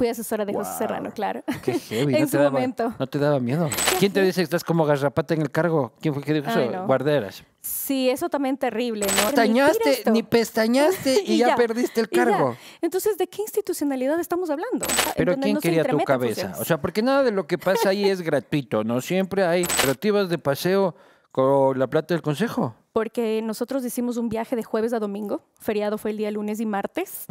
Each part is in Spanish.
Fui asesora de José Serrano, claro. Qué heavy. en no su momento. No te daba miedo. ¿Quién te dice que estás como garrapata en el cargo? ¿Quién fue que dijo eso? Guarderas. Sí, eso también terrible, ¿no? Pestañaste, ni, pestañaste y, ya, perdiste el cargo. Entonces, ¿de qué institucionalidad estamos hablando? Pero ¿quién quería tu cabeza? O sea, porque nada de lo que pasa ahí es gratuito, ¿no? Siempre hay creativas de paseo con la plata del consejo porque nosotros hicimos un viaje de jueves a domingo, feriado fue el día lunes y martes,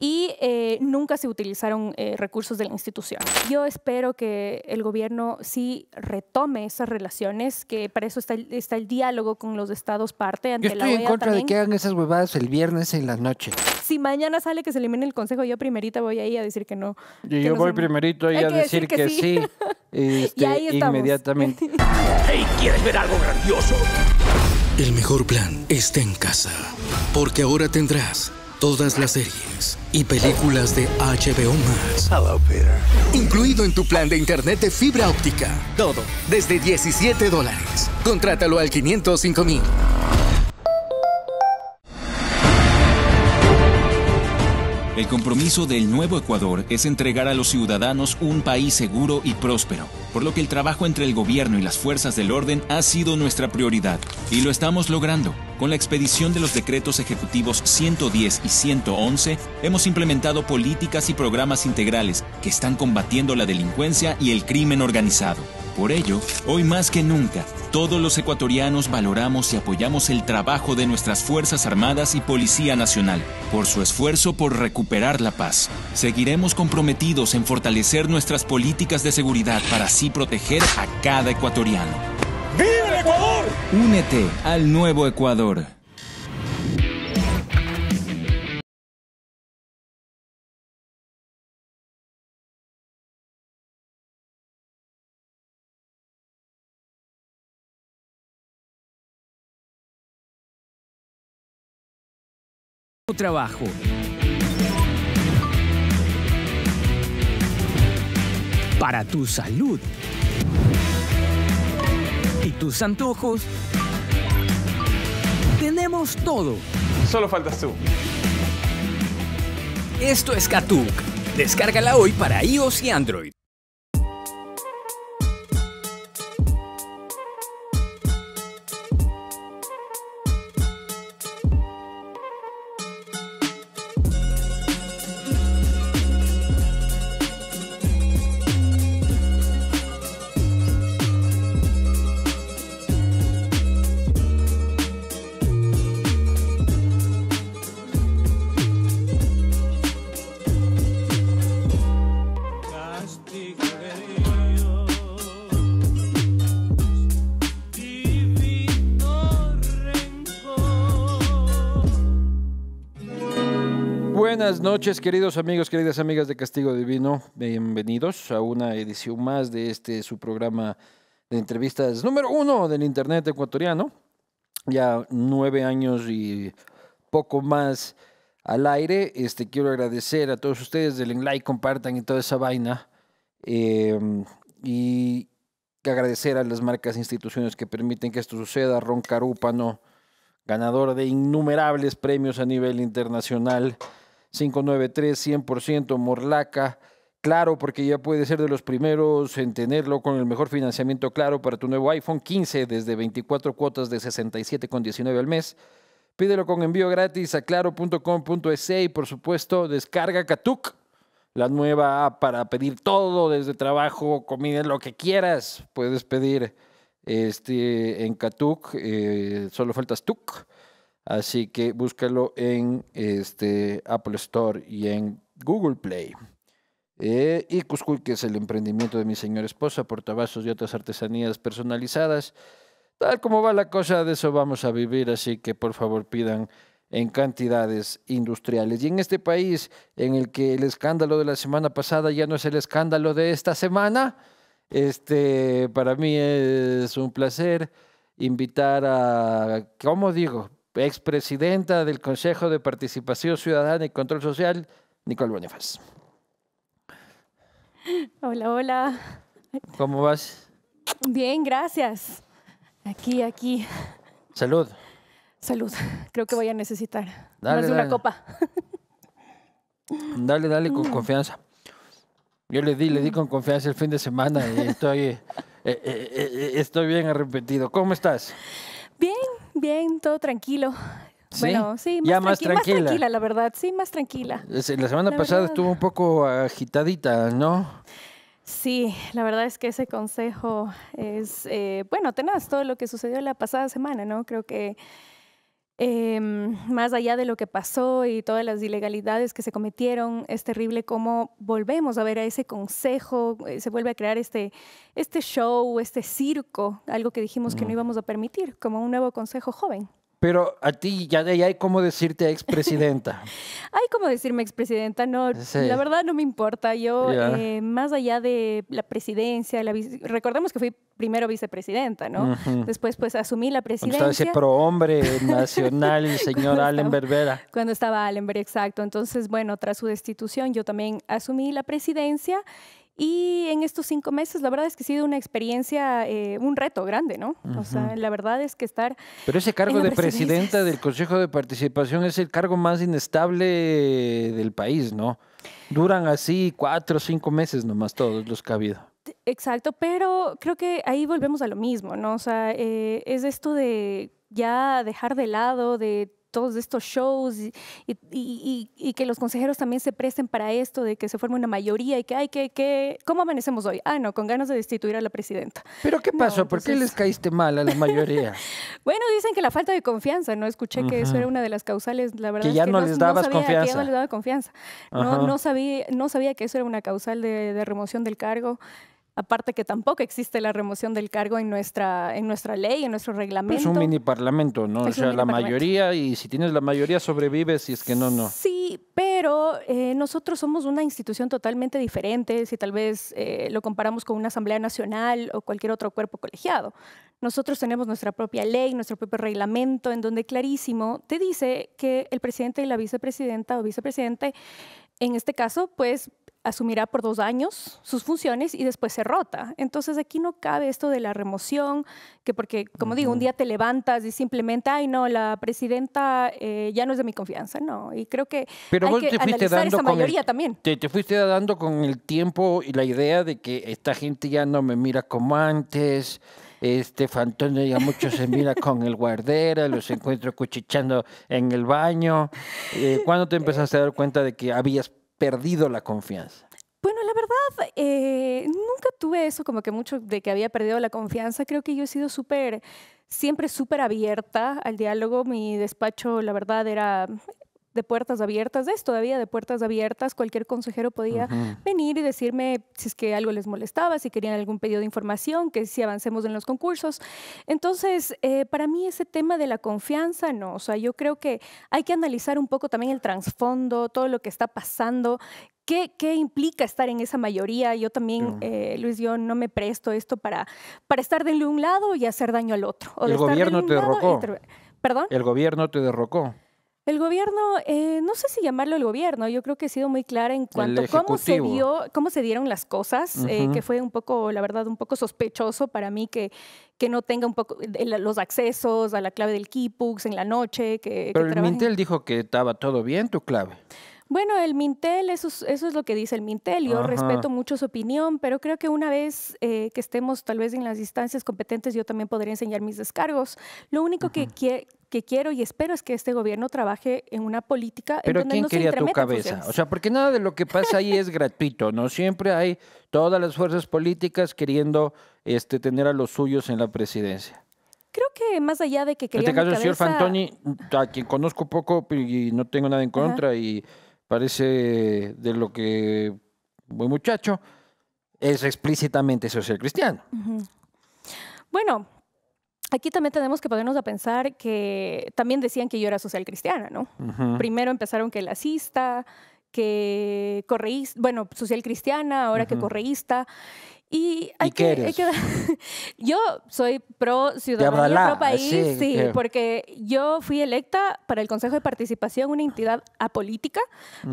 y eh, nunca se utilizaron eh, recursos de la institución. Yo espero que el gobierno sí retome esas relaciones, que para eso está el, diálogo con los estados parte. Ante yo estoy en e contra de que hagan esas huevadas el viernes en la noche. Si mañana sale que se elimine el consejo, yo primerita voy ahí a decir que no. Y yo voy primerito ahí a decir, que, sí. y ahí este, Inmediatamente. hey, ¿quieres ver algo grandioso? El mejor plan está en casa, porque ahora tendrás todas las series y películas de HBO Max. Hello, Peter. Incluido en tu plan de internet de fibra óptica. Todo desde 17 dólares. Contrátalo al 505,000. El compromiso del nuevo Ecuador es entregar a los ciudadanos un país seguro y próspero, por lo que el trabajo entre el gobierno y las fuerzas del orden ha sido nuestra prioridad, y lo estamos logrando. Con la expedición de los decretos ejecutivos 110 y 111, hemos implementado políticas y programas integrales que están combatiendo la delincuencia y el crimen organizado. Por ello, hoy más que nunca, todos los ecuatorianos valoramos y apoyamos el trabajo de nuestras Fuerzas Armadas y Policía Nacional, por su esfuerzo por recuperar la paz. Seguiremos comprometidos en fortalecer nuestras políticas de seguridad para así proteger a cada ecuatoriano. ¡Viva el Ecuador! Únete al nuevo Ecuador. trabajo. Para tu salud. Y tus antojos. Tenemos todo. Solo faltas tú. Esto es Katuk. Descárgala hoy para iOS y Android. Buenas noches, queridos amigos, queridas amigas de Castigo Divino. Bienvenidos a una edición más de este su programa de entrevistas número uno del Internet ecuatoriano. Ya nueve años y poco más al aire. Este, quiero agradecer a todos ustedes, del like, compartan y toda esa vaina. Em, y agradecer a las marcas e instituciones que permiten que esto suceda. Ron Carúpano, ganador de innumerables premios a nivel internacional 593, 100%, Morlaca. Claro, porque ya puede ser de los primeros en tenerlo con el mejor financiamiento claro para tu nuevo iPhone 15 desde 24 cuotas de 67,19 al mes. Pídelo con envío gratis a claro.com.es e y por supuesto descarga Katuk, la nueva app para pedir todo desde trabajo, comida, lo que quieras. Puedes pedir este, en Katuk, eh, solo faltas Tuk. Así que búscalo en este, Apple Store y en Google Play. Eh, y Cuscuy, que es el emprendimiento de mi señora esposa, portavasos y otras artesanías personalizadas. Tal como va la cosa, de eso vamos a vivir, así que por favor pidan en cantidades industriales. Y en este país en el que el escándalo de la semana pasada ya no es el escándalo de esta semana, este, para mí es un placer invitar a, ¿cómo digo? expresidenta del Consejo de Participación Ciudadana y Control Social, Nicole Bonifaz. Hola, hola. ¿Cómo vas? Bien, gracias. Aquí, aquí. Salud. Salud. Creo que voy a necesitar más de una copa. Dale, dale, con confianza. Yo le di, le di con confianza el fin de semana y estoy, eh, eh, eh, estoy bien arrepentido. ¿Cómo estás? Bien, tranquilo. Bueno, sí, más, ya más, tranquila. la verdad, sí, más tranquila. La semana pasada estuvo un poco agitadita, ¿no? Sí, la verdad es que ese consejo es, eh, bueno, tenás todo lo que sucedió la pasada semana, ¿no? Creo que Em, más allá de lo que pasó y todas las ilegalidades que se cometieron, es terrible cómo volvemos a ver a ese consejo, eh, se vuelve a crear este, este show, este circo, algo que dijimos que no íbamos a permitir, como un nuevo consejo joven. Pero a ti ya de ahí hay cómo decirte expresidenta. hay cómo decirme expresidenta, no. La verdad no me importa. Yo, eh, más allá de la presidencia, la recordemos que fui primero vicepresidenta, ¿no? Después, pues, asumí la presidencia. Cuando estaba ese prohombre nacional, el señor Allen Berbera. Cuando estaba Allen exacto. Entonces, bueno, tras su destitución, yo también asumí la presidencia y en estos cinco meses, la verdad es que ha sido una experiencia, eh, un reto grande, ¿no? O sea, la verdad es que estar... Pero ese cargo de presidenta del Consejo de Participación es el cargo más inestable del país, ¿no? Duran así cuatro o cinco meses nomás todos los que ha habido. Exacto, pero creo que ahí volvemos a lo mismo, ¿no? O sea, eh, es esto de ya dejar de lado, de todos estos shows y, y, que los consejeros también se presten para esto, de que se forme una mayoría y que, ay, que, que, ¿cómo amanecemos hoy? Ah, no, con ganas de destituir a la presidenta. ¿Pero qué pasó? ¿Por qué les caíste mal a la mayoría? bueno, dicen que la falta de confianza, ¿no? Escuché que eso era una de las causales, la verdad. Que ya no, les dabas confianza. Que ya no les daba confianza. No, sabía, que eso era una causal de, de remoción del cargo. Aparte que tampoco existe la remoción del cargo en nuestra, en nuestra ley, en nuestro pues reglamento. Es un mini parlamento, ¿no? o sea, la mayoría, y si tienes la mayoría sobrevives, si es que no, no. Sí, pero eh, nosotros somos una institución totalmente diferente si tal vez eh, lo comparamos con una Asamblea Nacional o cualquier otro cuerpo colegiado. Nosotros tenemos nuestra propia ley, nuestro propio reglamento, en donde clarísimo te dice que el presidente y la vicepresidenta o vicepresidente, en este caso, pues asumirá por dos años sus funciones y después se rota. Entonces aquí no cabe esto de la remoción, que porque, como digo, un día te levantas y simplemente, ay, no, la presidenta eh, ya no es de mi confianza, no. Y creo que Pero vos te fuiste dando también. Te, fuiste dando con el tiempo y la idea de que esta gente ya no me mira como antes, este fantasma ya mucho se mira con el guardera, los encuentro cuchichando en el baño. Eh, ¿Cuándo te empezaste a dar cuenta de que habías perdido la confianza? Bueno, la verdad, eh, nunca tuve eso como que mucho de que había perdido la confianza. Creo que yo he sido súper, siempre súper abierta al diálogo. Mi despacho, la verdad, era, de puertas abiertas, es todavía de puertas abiertas, cualquier consejero podía venir y decirme si es que algo les molestaba, si querían algún pedido de información, que si avancemos en los concursos. Entonces, eh, para mí ese tema de la confianza, no, o sea, yo creo que hay que analizar un poco también el trasfondo, todo lo que está pasando, ¿Qué, ¿Qué, implica estar en esa mayoría? Yo también, mm. eh, Luis, yo no me presto esto para, para estar de un lado y hacer daño al otro. el gobierno te derrocó. ¿Perdón? El gobierno te derrocó. El gobierno, eh, no sé si llamarlo el gobierno, yo creo que he sido muy clara en cuanto a cómo se, cómo se dieron las cosas, eh, que fue un poco, la verdad, un poco sospechoso para mí que, que no tenga un poco los accesos a la clave del Kipux en la noche. Que, Pero el Mintel dijo que estaba todo bien tu clave. Bueno, el Mintel, eso es, lo que dice el Mintel. Yo respeto mucho su opinión, pero creo que una vez eh, que estemos tal vez en las distancias competentes, yo también podría enseñar mis descargos. Lo único que, quiero y espero es que este gobierno trabaje en una política pero en ¿quién quería tu cabeza? O sea, porque nada de lo que pasa ahí es gratuito, ¿no? Siempre hay todas las fuerzas políticas queriendo este, tener a los suyos en la presidencia creo que más allá de que En este caso, señor Fantoni, mm, a quien conozco poco y no tengo nada en contra, y parece de lo que buen muchacho es explícitamente social cristiano. Bueno, aquí también tenemos que ponernos a pensar que también decían que yo era social cristiana, ¿no? Primero empezaron que lacista, que correísta, bueno, social cristiana, ahora que correísta. Y hay qué que, eres? yo soy pro ciudadanía, pro país, sí, porque yo fui electa para el Consejo de Participación, una entidad apolítica,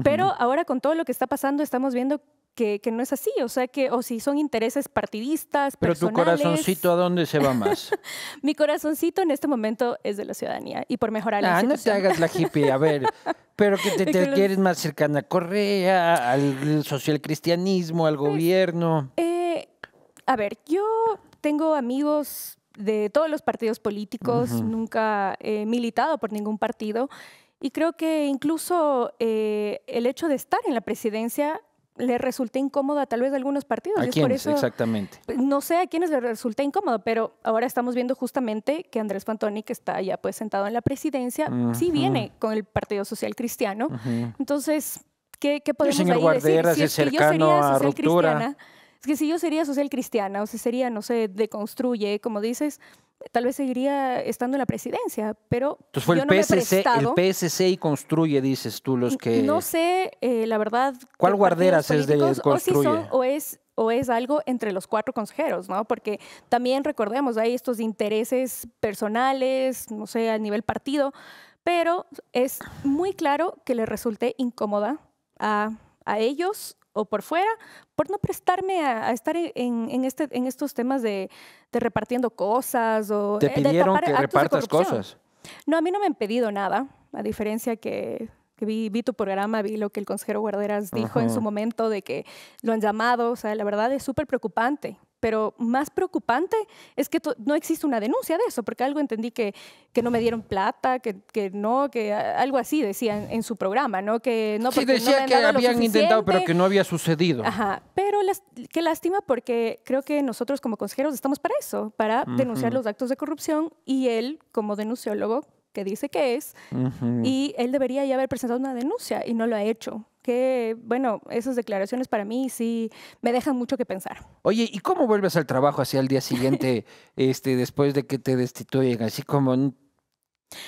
pero ahora con todo lo que está pasando estamos viendo que, no es así, o sea que, o si son intereses partidistas, Pero tu corazoncito, ¿a dónde se va más? Mi corazoncito en este momento es de la ciudadanía y por mejorar ah, la no te hagas la hippie, a ver, pero que te, quieres más cercana a Correa, al social cristianismo, al pues, gobierno. Eh, a ver, yo tengo amigos de todos los partidos políticos, nunca he militado por ningún partido y creo que incluso eh, el hecho de estar en la presidencia le resulta a tal vez algunos partidos. ¿A quiénes, eso, exactamente? Pues, no sé a quiénes le resulta incómodo, pero ahora estamos viendo justamente que Andrés Pantoni, que está ya pues sentado en la presidencia, sí viene con el Partido Social Cristiano. Entonces, ¿qué, qué podemos el ahí decir? Si es que yo sería social a cristiana, es que si yo sería social cristiana, o si sería, no sé, deconstruye, como dices, tal vez seguiría estando en la presidencia, pero Entonces fue yo el, no PSC, el PSC y construye, dices tú, los que... No sé, eh, la verdad... ¿Cuál guarderas es de construye? O, si son, o es o es algo entre los cuatro consejeros, ¿no? Porque también recordemos, hay estos intereses personales, no sé, a nivel partido, pero es muy claro que le resulte incómoda a, a ellos o por fuera, por no prestarme a, estar e, en, este, en estos temas de, repartiendo cosas o ¿Te eh, pidieron que repartas cosas? No, a mí no me han pedido nada, a diferencia que, vi, tu programa, vi lo que el consejero Guarderas dijo en su momento de que lo han llamado, o sea, la verdad es súper preocupante pero más preocupante es que no existe una denuncia de eso, porque algo entendí que, no me dieron plata, que, no, que algo así decían en su programa, ¿no? Que no sí, decía que habían intentado, pero que no había sucedido. Ajá, pero qué lástima porque creo que nosotros como consejeros estamos para eso, para denunciar los actos de corrupción y él, como denunciólogo, que dice que es, y él debería ya haber presentado una denuncia y no lo ha hecho que, bueno, esas declaraciones para mí sí me dejan mucho que pensar. Oye, ¿y cómo vuelves al trabajo así al día siguiente, este, después de que te destituyen? Así como,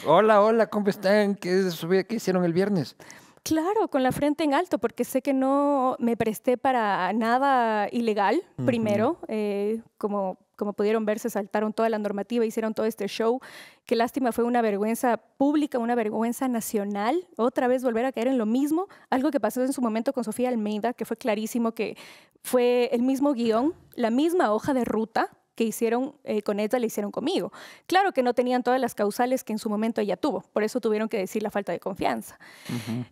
hola, hola, ¿cómo están? ¿Qué, hicieron el viernes? Claro, con la frente en alto, porque sé que no me presté para nada ilegal, primero, eh, como como pudieron ver, se saltaron toda la normativa, hicieron todo este show. Qué lástima, fue una vergüenza pública, una vergüenza nacional. Otra vez volver a caer en lo mismo. Algo que pasó en su momento con Sofía Almeida, que fue clarísimo que fue el mismo guión, la misma hoja de ruta, que hicieron eh, con ella le hicieron conmigo. Claro que no tenían todas las causales que en su momento ella tuvo, por eso tuvieron que decir la falta de confianza.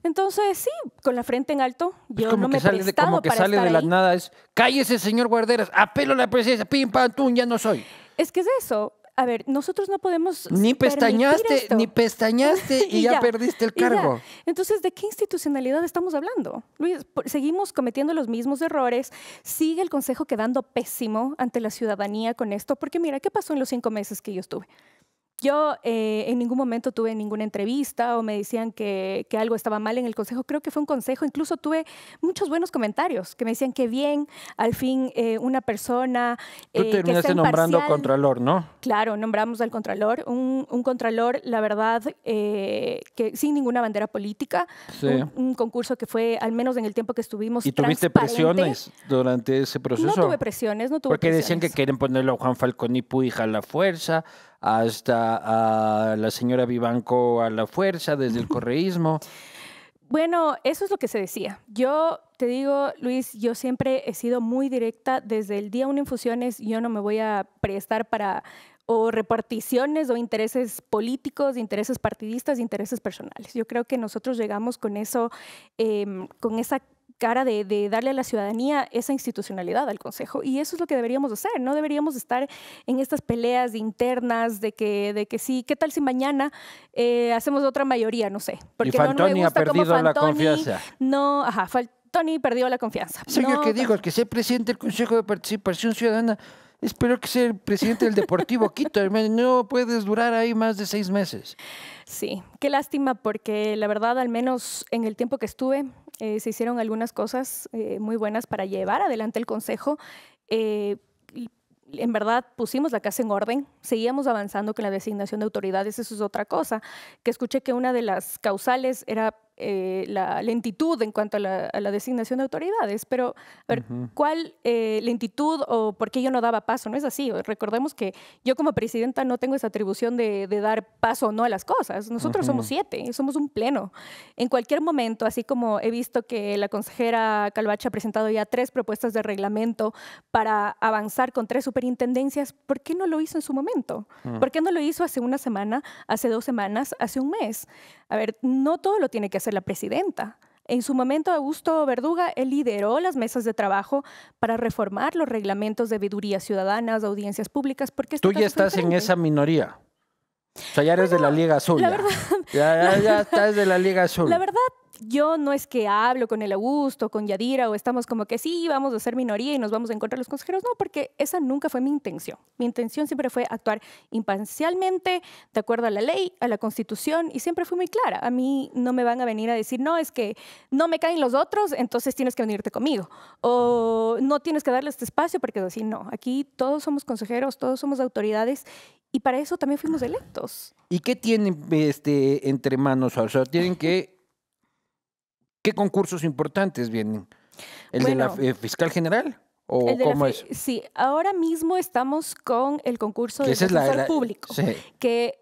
Entonces, sí, con la frente en alto, yo no me he Como que sale de la nada, es, cállese señor Guarderas, apelo a la presidencia, pim, pam, tum, ya no soy. Es que es eso, a ver, nosotros no podemos... Ni pestañaste, ni pestañaste y, ya, ya, perdiste el cargo. Entonces, ¿de qué institucionalidad estamos hablando? Luis, seguimos cometiendo los mismos errores, sigue el Consejo quedando pésimo ante la ciudadanía con esto, porque mira, ¿qué pasó en los cinco meses que yo estuve? Yo eh, en ningún momento tuve ninguna entrevista o me decían que, algo estaba mal en el consejo. Creo que fue un consejo. Incluso tuve muchos buenos comentarios que me decían que bien, al fin eh, una persona. Eh, Tú terminaste nombrando contralor, ¿no? Claro, nombramos al contralor. Un, un contralor, la verdad, eh, que sin ninguna bandera política. Un, concurso que fue, al menos en el tiempo que estuvimos. ¿Y tuviste presiones durante ese proceso? No tuve presiones, no tuve Porque decían que quieren ponerle a Juan Falcón y Puig a la fuerza hasta la señora Vivanco a la fuerza desde el correísmo. Bueno, eso es lo que se decía. Yo te digo, Luis, yo siempre he sido muy directa. Desde el día uno en fusiones, yo no me voy a prestar para o reparticiones o intereses políticos, intereses partidistas, intereses personales. Yo creo que nosotros llegamos con eso, em, con esa cara de, darle a la ciudadanía esa institucionalidad al Consejo. Y eso es lo que deberíamos hacer, no deberíamos estar en estas peleas internas de que, de que sí, ¿qué tal si mañana eh, hacemos otra mayoría? No sé. Porque no, me gusta ha perdido la confianza. No, ajá, Fantoni perdió la confianza. Señor, que digo, que sea presidente del Consejo de Participación Ciudadana, espero que sea presidente del Deportivo Quito, no puedes durar ahí más de seis meses. Sí, qué lástima, porque la verdad, al menos en el tiempo que estuve, eh, se hicieron algunas cosas eh, muy buenas para llevar adelante el Consejo. Eh, en verdad pusimos la casa en orden, seguíamos avanzando con la designación de autoridades, eso es otra cosa, que escuché que una de las causales era eh, la lentitud en cuanto a la, designación de autoridades, pero a ver, ¿cuál eh, lentitud o por qué yo no daba paso? No es así. Recordemos que yo como presidenta no tengo esa atribución de, dar paso o no a las cosas. Nosotros somos siete, somos un pleno. En cualquier momento, así como he visto que la consejera Calvache ha presentado ya tres propuestas de reglamento para avanzar con tres superintendencias, ¿por qué no lo hizo en su momento? Mm. ¿Por qué no lo hizo hace una semana, hace dos semanas, hace un mes? A ver, no todo lo tiene que hacer ser la presidenta. En su momento, Augusto Verduga él lideró las mesas de trabajo para reformar los reglamentos de viduría ciudadanas, audiencias públicas, porque... Tú ya estás en esa minoría. O sea, ya eres de la Liga Azul. ya, ya, ya estás de la Liga Azul. La verdad, yo no es que hablo con el Augusto, con Yadira, o estamos como que sí, vamos a ser minoría y nos vamos a encontrar los consejeros. No, porque esa nunca fue mi intención. Mi intención siempre fue actuar imparcialmente, de acuerdo a la ley, a la constitución, y siempre fui muy clara. A mí no me van a venir a decir, no, es que no me caen los otros, entonces tienes que unirte conmigo. O no tienes que darle este espacio, porque así no. Aquí todos somos consejeros, todos somos autoridades, y para eso también fuimos electos. ¿Y qué tienen este, entre manos? O tienen que ¿Qué concursos importantes vienen? ¿El de la eh, fiscal general? ¿O cómo es? Sí, ahora mismo estamos con el concurso del defensor público. Eh, que,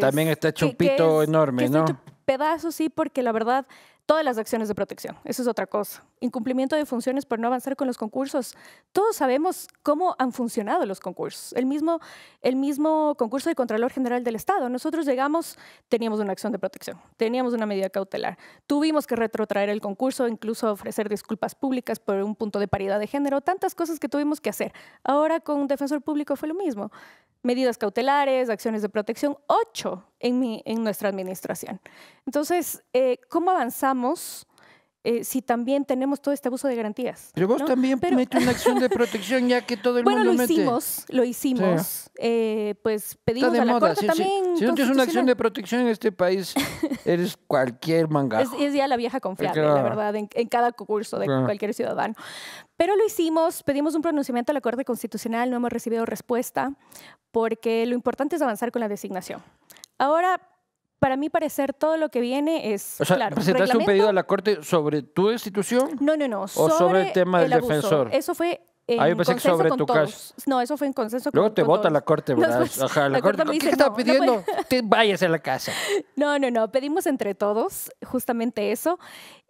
también pues, está chupito enorme, ¿no? pedazos, sí, porque la verdad todas las acciones de protección, eso es otra cosa. Incumplimiento de funciones por no avanzar con los concursos. Todos sabemos cómo han funcionado los concursos. El mismo, el mismo concurso de Contralor General del Estado. Nosotros llegamos, teníamos una acción de protección, teníamos una medida cautelar. Tuvimos que retrotraer el concurso, incluso ofrecer disculpas públicas por un punto de paridad de género, tantas cosas que tuvimos que hacer. Ahora con un defensor público fue lo mismo. Medidas cautelares, acciones de protección, ocho en, mi, en nuestra administración. Entonces, eh, ¿cómo avanzamos? Eh, si también tenemos todo este abuso de garantías. Pero vos también Pero... una acción de protección ya que todo el bueno, mundo lo hicimos, lo hicimos. Eh, pues pedimos Está de moda. si, también. Si, no tienes una acción de protección en este país, eres cualquier manga. Es, ya la vieja confiable, la verdad, en, cada concurso de cualquier ciudadano. Pero lo hicimos, pedimos un pronunciamiento a la Corte Constitucional, no hemos recibido respuesta, porque lo importante es avanzar con la designación. Ahora para mí parecer todo lo que viene es... O ¿presentaste un pedido a la Corte sobre tu institución? No, no, no. ¿O sobre, el tema del defensor? Eso fue ah, yo pensé que sobre tu caso. No, eso fue en consenso Luego te vota la corte, ¿verdad? Pues, Ajá, la, corte, ¿qué está pidiendo? Te vayas a la casa. No, no, no. Pedimos entre todos justamente eso.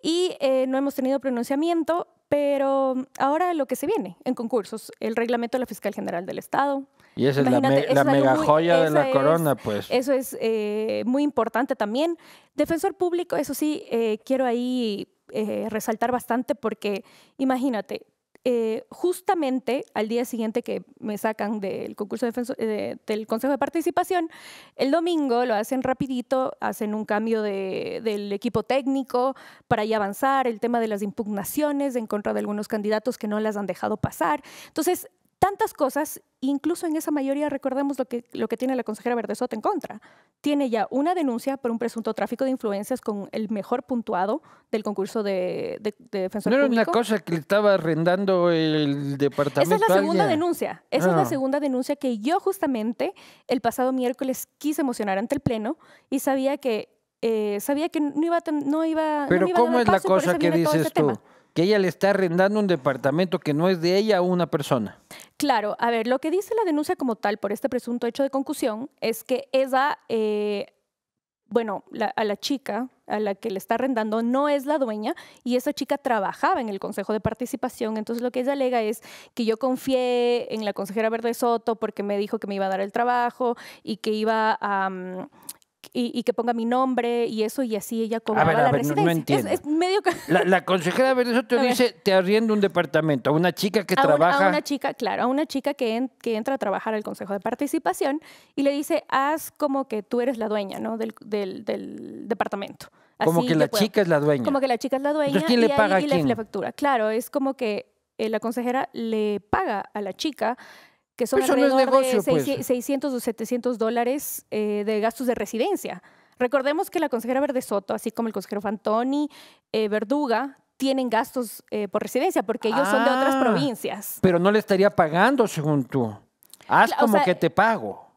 Y eh, no hemos tenido pronunciamiento, pero ahora lo que se viene en concursos, el reglamento de la Fiscal General del Estado, y esa es la, mega joya de la corona, pues. Eso es eh, muy importante también. Defensor público, eso sí, eh, quiero ahí eh, resaltar bastante porque imagínate, justamente al día siguiente que me sacan del concurso de del Consejo de Participación, el domingo lo hacen rapidito, hacen un cambio del equipo técnico para ya avanzar, el tema de las impugnaciones en contra de algunos candidatos que no las han dejado pasar. Entonces, tantas cosas, incluso en esa mayoría recordemos lo que, lo que tiene la consejera Verdesot en contra. Tiene ya una denuncia por un presunto tráfico de influencias con el mejor puntuado del concurso de, de, de defensor ¿No era una cosa que estaba arrendando el departamento? Esa es la segunda denuncia. Esa es la ah. segunda denuncia que yo justamente el pasado miércoles quise emocionar ante el Pleno y sabía que, eh, que no iba a... No iba, Pero ¿cómo es la cosa que este dices tú? que ella le está arrendando un departamento que no es de ella a una persona. Claro, a ver, lo que dice la denuncia como tal por este presunto hecho de concusión es que esa, eh, bueno, a la chica a la que le está arrendando no es la dueña y esa chica trabajaba en el Consejo de Participación, entonces lo que ella alega es que yo confié en la consejera Verde Soto porque me dijo que me iba a dar el trabajo y que iba a... Mm, y, que ponga mi nombre y eso, y así ella cobraba a la residencia. No, entiendo. Es, medio la, consejera dice, te arriendo un departamento a una chica que trabaja... a una chica, claro, a una chica que, entra a trabajar al Consejo de Participación y le dice, haz como que tú eres la dueña ¿no? del, departamento. como que la chica es la dueña. Como que la chica es la dueña. y le paga ahí, factura. Claro, es como que eh, la consejera le paga a la chica que son alrededor de 600 pues. o 700 dólares eh, de gastos de residencia. Recordemos que la consejera Verde Soto, así como el consejero Fantoni, eh, Verduga, tienen gastos eh, por residencia porque ellos son de otras ah, provincias. Pero no le estaría pagando, según tú. Haz como que te pago.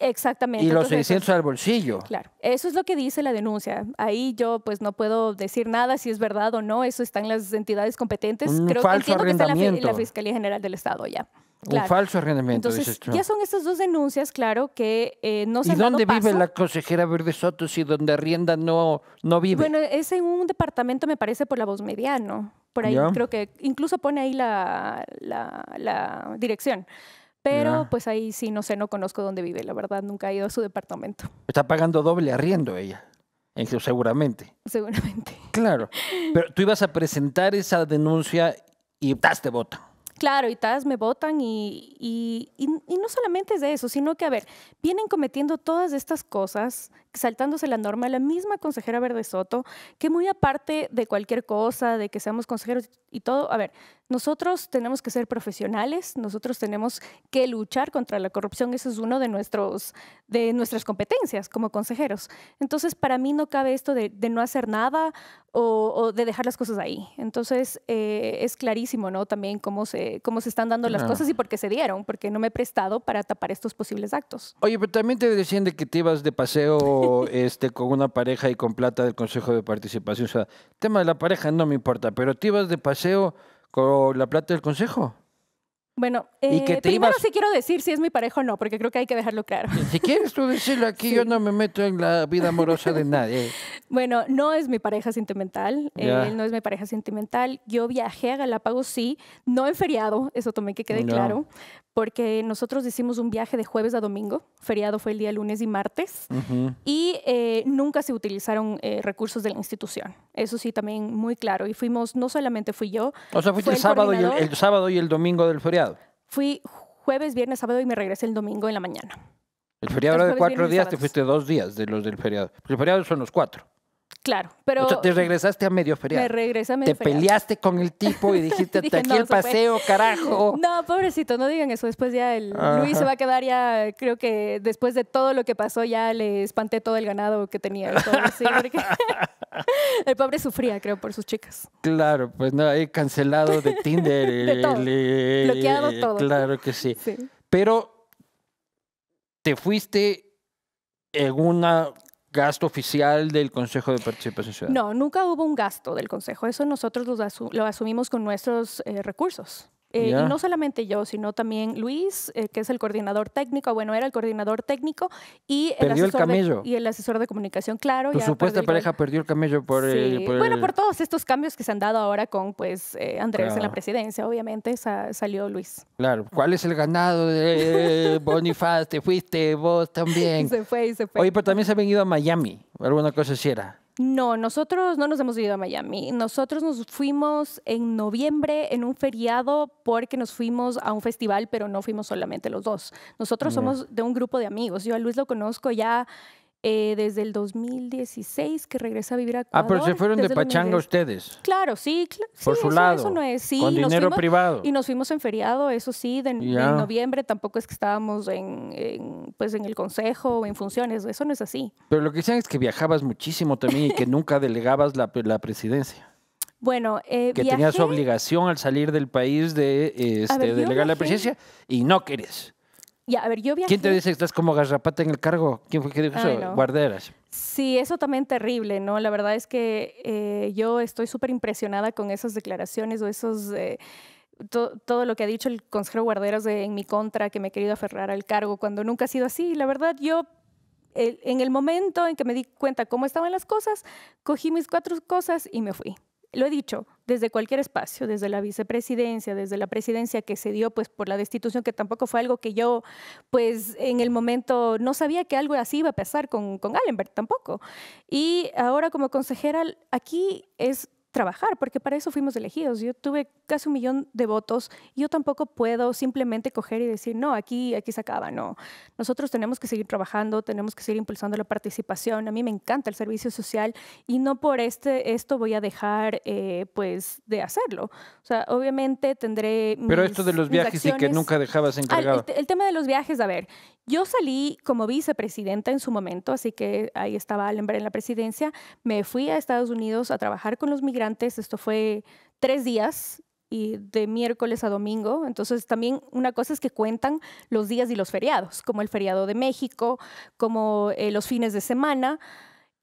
Exactamente. Y los 600 al bolsillo. Claro, eso es lo que dice la denuncia. Ahí yo pues no puedo decir nada si es verdad o no, eso está en las entidades competentes. Creo entiendo que está la Fiscalía General del Estado ya. Un falso arrendamiento. Entonces, ya son estas dos denuncias, claro, que eh, no se ¿Y dónde vive la consejera Verde Soto si donde arrienda no, no vive? Bueno, es en un departamento, me parece, por la voz mediano. Por ahí creo que incluso pone ahí la, dirección. Pero pues ahí sí, no sé, no conozco dónde vive, la verdad, nunca he ido a su departamento. Está pagando doble arriendo ella. Seguramente. Seguramente. Claro. Pero tú ibas a presentar esa denuncia y das de voto. Claro, y todas me votan y, y, y, y, no solamente es de eso, sino que, a ver, vienen cometiendo todas estas cosas saltándose la norma, la misma consejera Verde Soto, que muy aparte de cualquier cosa, de que seamos consejeros y todo, a ver, nosotros tenemos que ser profesionales, nosotros tenemos que luchar contra la corrupción, eso es uno de, nuestros, de nuestras competencias como consejeros. Entonces, para mí no cabe esto de, no hacer nada o, de dejar las cosas ahí. Entonces, eh, es clarísimo, ¿no? También cómo se, cómo se están dando las cosas y por qué se dieron, porque no me he prestado para tapar estos posibles actos. Oye, pero también te decían de que te ibas de paseo este, con una pareja y con plata del Consejo de Participación. O sea, tema de la pareja no me importa, pero te ibas de paseo con la plata del Consejo. Bueno, eh, primero sí quiero decir si es mi pareja o no, porque creo que hay que dejarlo claro. Si quieres tú decirlo aquí, yo no me meto en la vida amorosa de nadie. bueno, no es mi pareja sentimental, él eh, no es mi pareja sentimental. Yo viajé a Galápagos, sí, no en feriado, eso tomé que quede claro, porque nosotros hicimos un viaje de jueves a domingo, feriado fue el día lunes y martes, y eh, nunca se utilizaron eh, recursos de la institución. Eso sí, también muy claro. Y fuimos, no solamente fui yo. O sea, fuiste el, sábado, y el, sábado y el domingo del feriado. Fui jueves, viernes, sábado y me regresé el domingo en la mañana. El feriado era de cuatro días, te fuiste dos días de los del feriado. El feriado son los cuatro. Claro, pero... te regresaste a medio feriado. Me regresé a medio Te peleaste con el tipo y dijiste, hasta aquí el paseo, carajo. No, pobrecito, no digan eso. Después ya el Luis se va a quedar ya, creo que después de todo lo que pasó, ya le espanté todo el ganado que tenía. el pobre sufría, creo, por sus chicas. Claro, pues no, he cancelado de Tinder. Eh, Bloqueado eh, todo. Claro que sí. Pero te fuiste en una gasto oficial del Consejo de Participación Ciudadana. No, nunca hubo un gasto del Consejo. Eso nosotros lo, asumimos con nuestros eh, recursos. Eh, y no solamente yo, sino también Luis, eh, que es el coordinador técnico, bueno, era el coordinador técnico y el, asesor, camello. y el asesor de comunicación, claro. Tu supuesta pareja perdió el camello por, el, eh, Bueno, por todos estos cambios que se han dado ahora con pues Andrés en la presidencia, obviamente salió Luis. Claro, ¿cuál es el ganado de Bonifaz? Te fuiste, vos también. se fue y se fue. Oye, pero también se ha venido a Miami, alguna cosa así era. No, nosotros no nos hemos ido a Miami. Nosotros nos fuimos en noviembre en un feriado porque nos fuimos a un festival, pero no fuimos solamente los dos. Nosotros somos de un grupo de amigos. Yo a Luis lo conozco ya eh, desde el 2016 que regresa a vivir a Ecuador. Ah, pero se fueron de Pachanga ustedes. Claro, sí, por su lado. Eso no es, sí, con dinero privado. Y nos fuimos en feriado, eso sí, de, en noviembre. Tampoco es que estábamos en, pues, en el consejo o en funciones, eso no es así. Pero lo que dicen es que viajabas muchísimo también y que nunca delegabas la, presidencia. Bueno, eh, que tenías obligación al salir del país de, este, delegar la presidencia y no querés ver, yo ¿Quién te dice que estás como garrapata en el cargo? ¿Quién fue que dijo eso? Guarderas. Sí, eso también terrible, ¿no? La verdad es que eh, yo estoy súper impresionada con esas declaraciones o esos... Eh, todo lo que ha dicho el consejero Guarderas en mi contra, que me he querido aferrar al cargo, cuando nunca ha sido así. La verdad, yo en el momento en que me di cuenta cómo estaban las cosas, cogí mis cuatro cosas y me fui. Lo he dicho, desde cualquier espacio, desde la vicepresidencia, desde la presidencia que se dio pues por la destitución, que tampoco fue algo que yo pues en el momento no sabía que algo así iba a pasar con, con Allenberg tampoco. Y ahora como consejera, aquí es trabajar, porque para eso fuimos elegidos. Yo tuve casi un millón de votos. Yo tampoco puedo simplemente coger y decir, no, aquí, aquí se acaba. No, nosotros tenemos que seguir trabajando, tenemos que seguir impulsando la participación. A mí me encanta el servicio social y no por este, esto voy a dejar eh, pues, de hacerlo. O sea, obviamente tendré... Pero esto de los viajes y que nunca dejabas encargado. El, tema de los viajes, a ver, yo salí como vicepresidenta en su momento, así que ahí estaba Alembra en la presidencia. Me fui a Estados Unidos a trabajar con los migrantes antes, Esto fue tres días y de miércoles a domingo. Entonces también una cosa es que cuentan los días y los feriados, como el feriado de México, como eh, los fines de semana.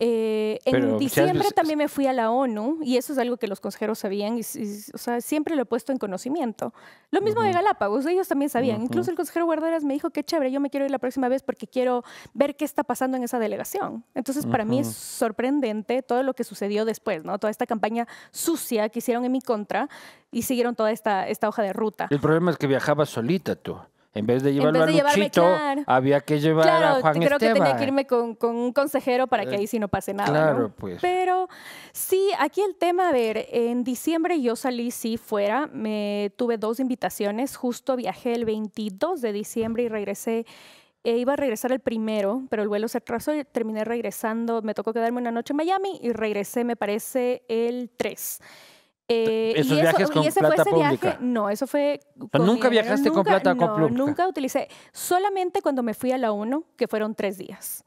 Eh, en diciembre también me fui a la ONU y eso es algo que los consejeros sabían y, o sea, siempre lo he puesto en conocimiento. Lo mismo de Galápagos, ellos también sabían. Incluso el consejero Guarderas me dijo que chévere, yo me quiero ir la próxima vez porque quiero ver qué está pasando en esa delegación. Entonces, para mí es sorprendente todo lo que sucedió después, ¿no? Toda esta campaña sucia que hicieron en mi contra y siguieron toda esta, esta hoja de ruta. El problema es que viajaba solita tú. En vez de llevarlo a Luchito, había que llevar a Juan creo que tenía que irme con, un consejero para que eh, ahí sí no pase nada. Claro, pues. Pero sí, aquí el tema, a ver, en diciembre yo salí sí fuera, me tuve dos invitaciones, justo viajé el 22 de diciembre y regresé eh, iba a regresar el primero, pero el vuelo se atrasó y terminé regresando. Me tocó quedarme una noche en Miami y regresé, me parece, el 3. Eh, ¿Esos y viajes con ese plata fue ese pública? Viaje, no, eso fue... ¿Nunca viajaste con plata no, nunca utilicé. Solamente cuando me fui a la ONU, que fueron tres días.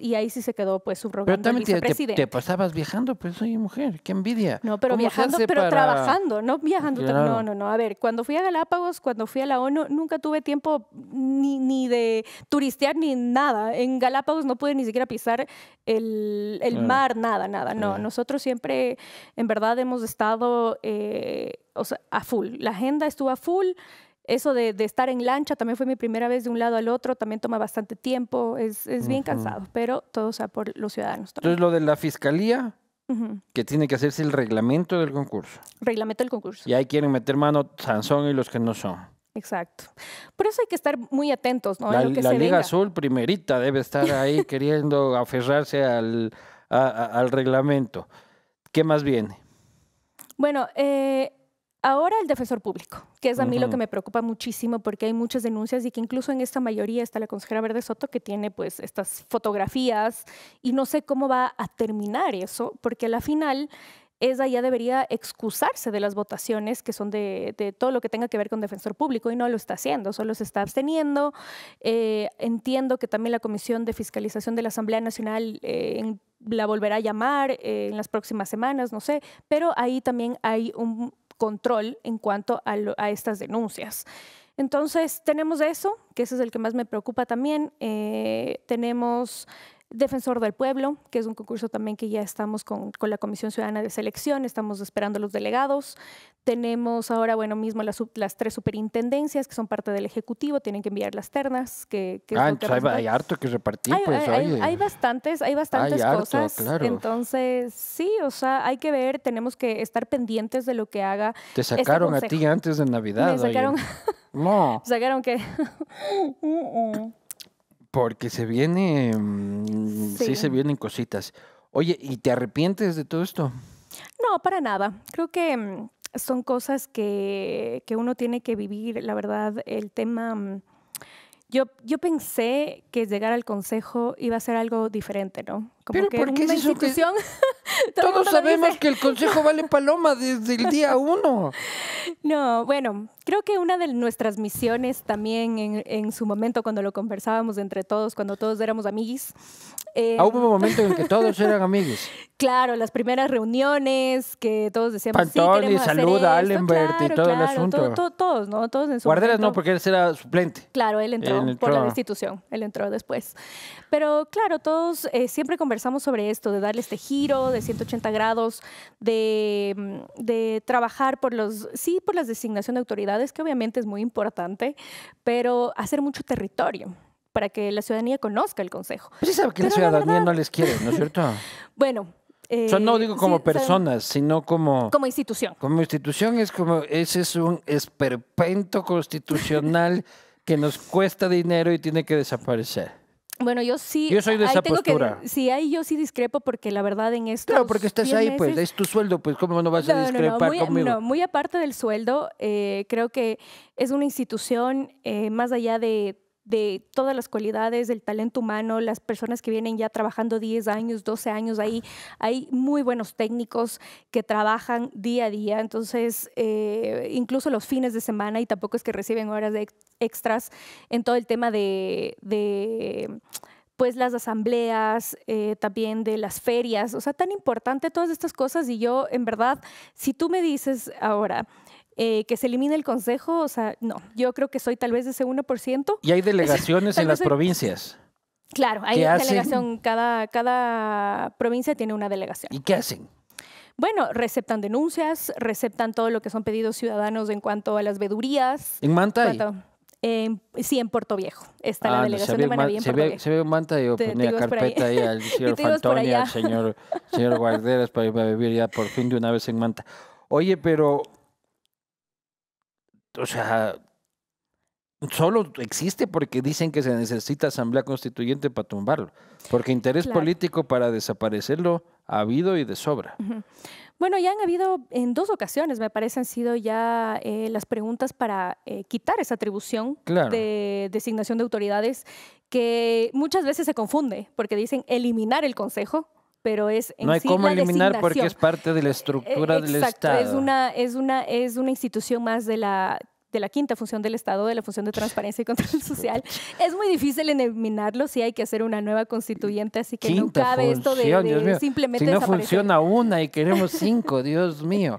y ahí sí se quedó pues subrogando pero también te, pasabas viajando, pues soy mujer, qué envidia. No, pero viajando, pero trabajando, no viajando. No, no, no. A ver, cuando fui a Galápagos, cuando fui a la ONU, nunca tuve tiempo ni, ni de turistear ni nada. En Galápagos no pude ni siquiera pisar el, mar, nada, nada. No, nosotros siempre, en verdad, hemos estado eh, a full. La agenda estuvo a full. Eso de, estar en lancha también fue mi primera vez de un lado al otro, también toma bastante tiempo, es, bien cansado, pero todo sea, por los ciudadanos. Entonces, lo de la fiscalía, que tiene que hacerse el reglamento del concurso. Reglamento del concurso. Y ahí quieren meter mano Sansón y los que no son. Exacto. Por eso hay que estar muy atentos, La, Liga Azul primerita debe estar ahí queriendo aferrarse al, al reglamento. ¿Qué más viene? Bueno, eh, ahora el defensor público, que es a mí lo que me preocupa muchísimo porque hay muchas denuncias y que incluso en esta mayoría está la consejera Verde Soto que tiene pues estas fotografías y no sé cómo va a terminar eso porque a la final esa ya debería excusarse de las votaciones que son de, todo lo que tenga que ver con defensor público y no lo está haciendo, solo se está absteniendo. Eh, entiendo que también la Comisión de Fiscalización de la Asamblea Nacional eh, la volverá a llamar eh, en las próximas semanas, no sé, pero ahí también hay un control en cuanto a, a estas denuncias. Entonces, tenemos eso, que ese es el que más me preocupa también. tenemos... Defensor del Pueblo, que es un concurso también que ya estamos con, la Comisión Ciudadana de Selección, estamos esperando los delegados. Tenemos ahora, bueno, mismo las, tres superintendencias que son parte del Ejecutivo, tienen que enviar las ternas. Que, ah, hay, harto que repartir, hay, pues, hay, bastantes, hay bastantes cosas. Entonces, sí, o sea, hay que ver, tenemos que estar pendientes de lo que haga. Te este sacaron a ti antes de Navidad. Me sacaron, no. sacaron que... Mm, mm. Porque se viene, mm, sí. se vienen cositas. Oye, ¿y te arrepientes de todo esto? No, para nada. Creo que mm, son cosas que, que uno tiene que vivir. La verdad, el tema... Mm, yo, yo pensé que llegar al consejo iba a ser algo diferente, ¿no? Pero por qué es todos sabemos que el consejo vale paloma desde el día uno. No, bueno, creo que una de nuestras misiones también en, su momento cuando lo conversábamos entre todos, cuando todos éramos amiguis. Eh, ah, hubo un momento en que todos eran amiguis. Claro, las primeras reuniones que todos decíamos. Pantoni, sí, saluda, Allenbert y todo el asunto. todos, ¿no? Todos en su Guarderas no, porque él era suplente. Claro, él entró, él entró por la institución. Él entró después. Pero claro, todos eh, siempre conversamos sobre esto, de darle este giro de 180 grados, mm, de, trabajar por los, sí, por las designación de autoridades, que obviamente es muy importante, pero hacer mucho territorio para que la ciudadanía conozca el Consejo. Pero pues sí sabe que la ciudadanía no les quiere, ¿no es cierto? bueno, Yo eh, no digo como personas, sino como... Como institución. Como institución es como, ese es un esperpento constitucional que nos cuesta dinero y tiene que desaparecer. Bueno, yo sí. Yo soy de esa postura. Que, sí, ahí yo sí discrepo porque la verdad en esto. Claro, porque estás ahí, pues, es tu sueldo, pues, ¿cómo no vas a discrepar no, no, muy, conmigo? muy aparte del sueldo, eh, creo que es una institución eh, más allá de de todas las cualidades, del talento humano, las personas que vienen ya trabajando 10 años, 12 años ahí. Hay muy buenos técnicos que trabajan día a día, entonces eh, incluso los fines de semana y tampoco es que reciben horas de extras en todo el tema de, pues las asambleas, eh, también de las ferias, o sea, tan importante todas estas cosas y yo en verdad, si tú me dices ahora, eh, que se elimine el consejo, o sea, no, yo creo que soy tal vez de ese 1%. Y hay delegaciones en las provincias. Claro, hay delegación, cada, cada provincia tiene una delegación. ¿Y qué hacen? Bueno, receptan denuncias, receptan todo lo que son pedidos ciudadanos en cuanto a las vedurías. ¿En Manta? sí, en Puerto Viejo. Está la ah, delegación de Manaví en Puerto Viejo. Se ve en Manta, yo pues, ponía carpeta ahí. al señor Fantoni, al señor, señor Guarderas para vivir ya por fin de una vez en Manta. Oye, pero o sea, solo existe porque dicen que se necesita asamblea constituyente para tumbarlo, porque interés político para desaparecerlo ha habido y de sobra. Bueno, ya han habido en dos ocasiones, me parece, han sido ya eh, las preguntas para eh, quitar esa atribución de designación de autoridades que muchas veces se confunde porque dicen eliminar el Consejo pero es en no hay cómo eliminar porque es parte de la estructura del Estado. Es una, es, una, es una institución más de la de la quinta función del Estado, de la función de transparencia y control social. Es muy difícil eliminarlo, si hay que hacer una nueva constituyente, así que no cabe esto de, simplemente Si no funciona una y queremos cinco, Dios mío.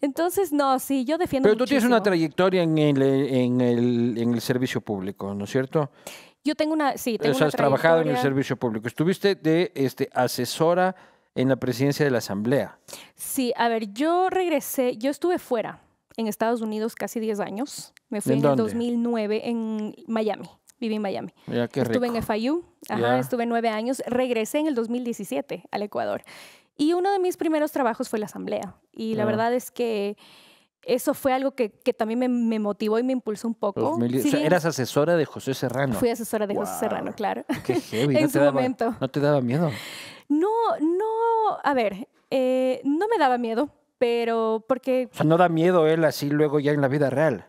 Entonces, no, sí, yo defiendo Pero tú tienes una trayectoria en el, en el, en el servicio público, ¿no es cierto? Yo tengo una, sí, tengo o sea, has trabajado en el servicio público. Estuviste de este, asesora en la presidencia de la Asamblea. Sí, a ver, yo regresé, yo estuve fuera en Estados Unidos casi 10 años. Me fui en, el 2009 en Miami. Viví en Miami. Ah, ya, qué estuve en FIU, ajá, estuve nueve años. Regresé en el 2017 al Ecuador. Y uno de mis primeros trabajos fue la asamblea. Y la ah. verdad es que eso fue algo que, también me, motivó y me impulsó un poco. eras asesora de José Serrano. Fui asesora de José Serrano, claro. Qué heavy. en su momento. ¿No te daba miedo? No, no, a ver, eh, no me daba miedo, pero porque... O sea, no da miedo él así luego ya en la vida real.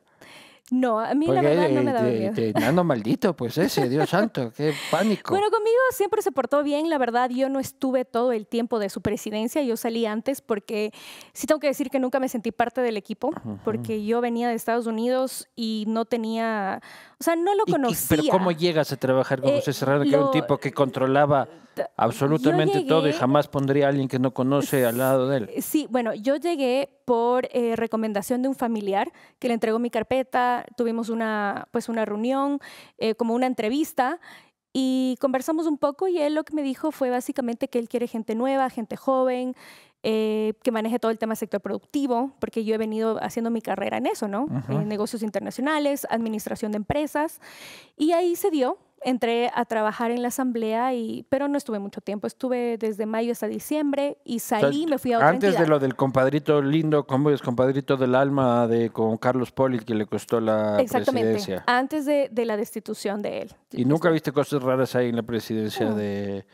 No, a mí la verdad no me eh, daba maldito, pues ese, Dios santo, qué pánico. Bueno, conmigo siempre se portó bien, la verdad yo no estuve todo el tiempo de su presidencia, yo salí antes porque sí tengo que decir que nunca me sentí parte del equipo, porque yo venía de Estados Unidos y no tenía, o sea, no lo conocía. ¿Pero cómo llegas a trabajar con eh, José Serrano, que era un tipo que controlaba absolutamente todo y jamás pondría a alguien que no conoce al lado de él? Sí, bueno, yo llegué por eh, recomendación de un familiar que le entregó mi carpeta, tuvimos una, pues una reunión, eh, como una entrevista, y conversamos un poco y él lo que me dijo fue básicamente que él quiere gente nueva, gente joven, eh, que maneje todo el tema sector productivo, porque yo he venido haciendo mi carrera en eso, ¿no? En eh, negocios internacionales, administración de empresas, y ahí se dio. Entré a trabajar en la asamblea, y, pero no estuve mucho tiempo. Estuve desde mayo hasta diciembre y salí, me fui a otra Antes de lo del compadrito lindo, como es? Compadrito del alma de con Carlos Poli, que le costó la Exactamente, antes de, la destitución de él. ¿Y nunca viste cosas raras ahí en la presidencia de...?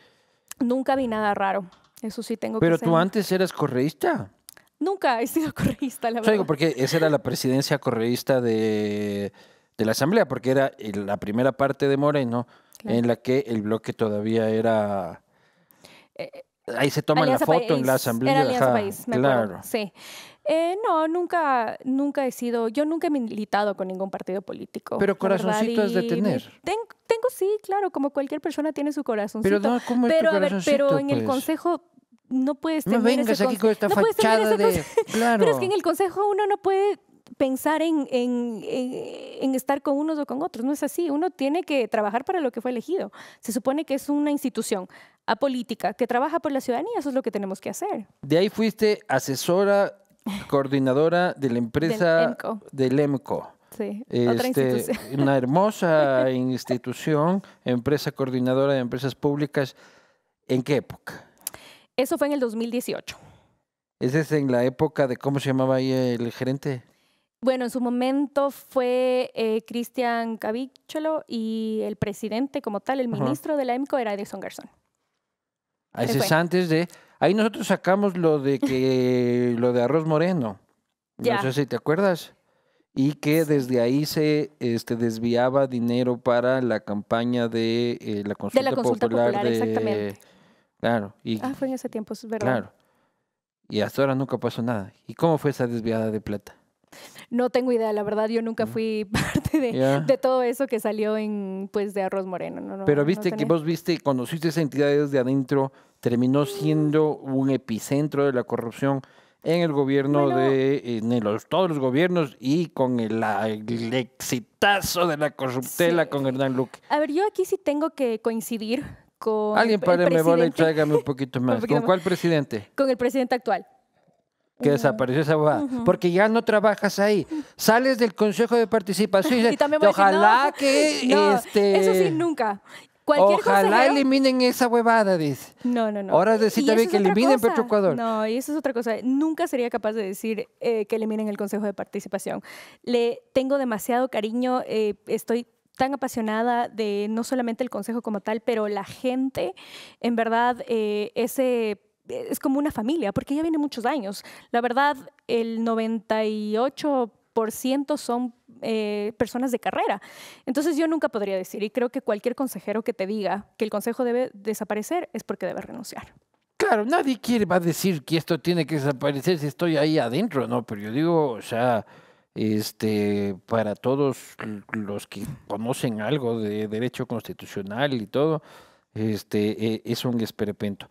Nunca vi nada raro. Eso sí tengo Pero tú antes eras correísta. Nunca he sido correísta, la verdad. digo, porque esa era la presidencia correísta de, de la Asamblea, porque era la primera parte de Moreno en la que el bloque todavía era... Eh, eh, ahí se toma la foto en la Asamblea. Era Alianza País, me claro. Sí. Eh, no, nunca, nunca he sido, yo nunca he militado con ningún partido político. Pero corazoncito es de tener. Tengo, sí, claro, como cualquier persona tiene su corazoncito. Pero, a ver, pero en el pues, consejo no puedes tener. No vengas aquí con esta fachada de. Pero es que en el consejo uno no puede pensar en, estar con unos o con otros. No es así. Uno tiene que trabajar para lo que fue elegido. Se supone que es una institución apolítica que trabaja por la ciudadanía. Eso es lo que tenemos que hacer. De ahí fuiste asesora coordinadora de la empresa del EMCO. Sí, este, Una hermosa institución, empresa coordinadora de empresas públicas. ¿En qué época? Eso fue en el 2018. ¿Ese es en la época de cómo se llamaba ahí el gerente? Bueno, en su momento fue eh, Cristian Cavicholo y el presidente como tal, el ministro de la EMCO era Edison Garzón. Ah, ese es antes de Ahí nosotros sacamos lo de que lo de arroz moreno. No sé si te acuerdas. Y que desde ahí se este, desviaba dinero para la campaña de eh, la consulta, popular, exactamente. Claro. Y, ah, fue en ese tiempo, verdad. Claro. Y hasta ahora nunca pasó nada. ¿Y cómo fue esa desviada de plata? No tengo idea, la verdad, yo nunca fui parte de, todo eso que salió en pues de Arroz Moreno. Pero viste que vos viste, conociste esa entidades de adentro terminó siendo un epicentro de la corrupción en el gobierno de eh, los, todos los gobiernos y con el, exitazo de la corruptela con Hernán Luque. A ver, yo aquí sí tengo que coincidir con Alguien páreme bola y tráigame un poquito más. ¿Con cuál presidente? Con el presidente actual. Que desapareció esa abogada. Porque ya no trabajas ahí. Sales del Consejo de Participación y, ojalá que... este... Eso sí, este, nunca. Ojalá eliminen esa huevada, dice. No, no, no. Ahora decir también que eliminen Petro Ecuador. No, y eso es otra cosa. Nunca sería capaz de decir eh, que eliminen el Consejo de Participación. Le tengo demasiado cariño, eh, estoy tan apasionada de no solamente el Consejo como tal, pero la gente, en verdad, eh, ese es como una familia, porque ya viene muchos años. La verdad, el 98% son eh, personas de carrera. Entonces yo nunca podría decir, y creo que cualquier consejero que te diga que el consejo debe desaparecer es porque debe renunciar. Claro, nadie quiere, va a decir que esto tiene que desaparecer si estoy ahí adentro, ¿no? Pero yo digo, o sea, este, para todos los que conocen algo de derecho constitucional y todo, este, eh, es un esperpento.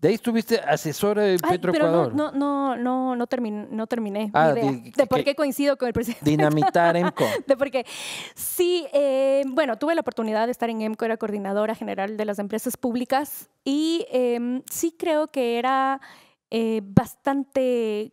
De ahí estuviste asesora de Petroecuador? No, no, no, no, terminé, no terminé ah, de, por qué coincido con el presidente. Dinamitar EMCO. de por qué. Sí, eh, bueno, tuve la oportunidad de estar en EMCO, era coordinadora general de las empresas públicas y em, sí creo que era eh, bastante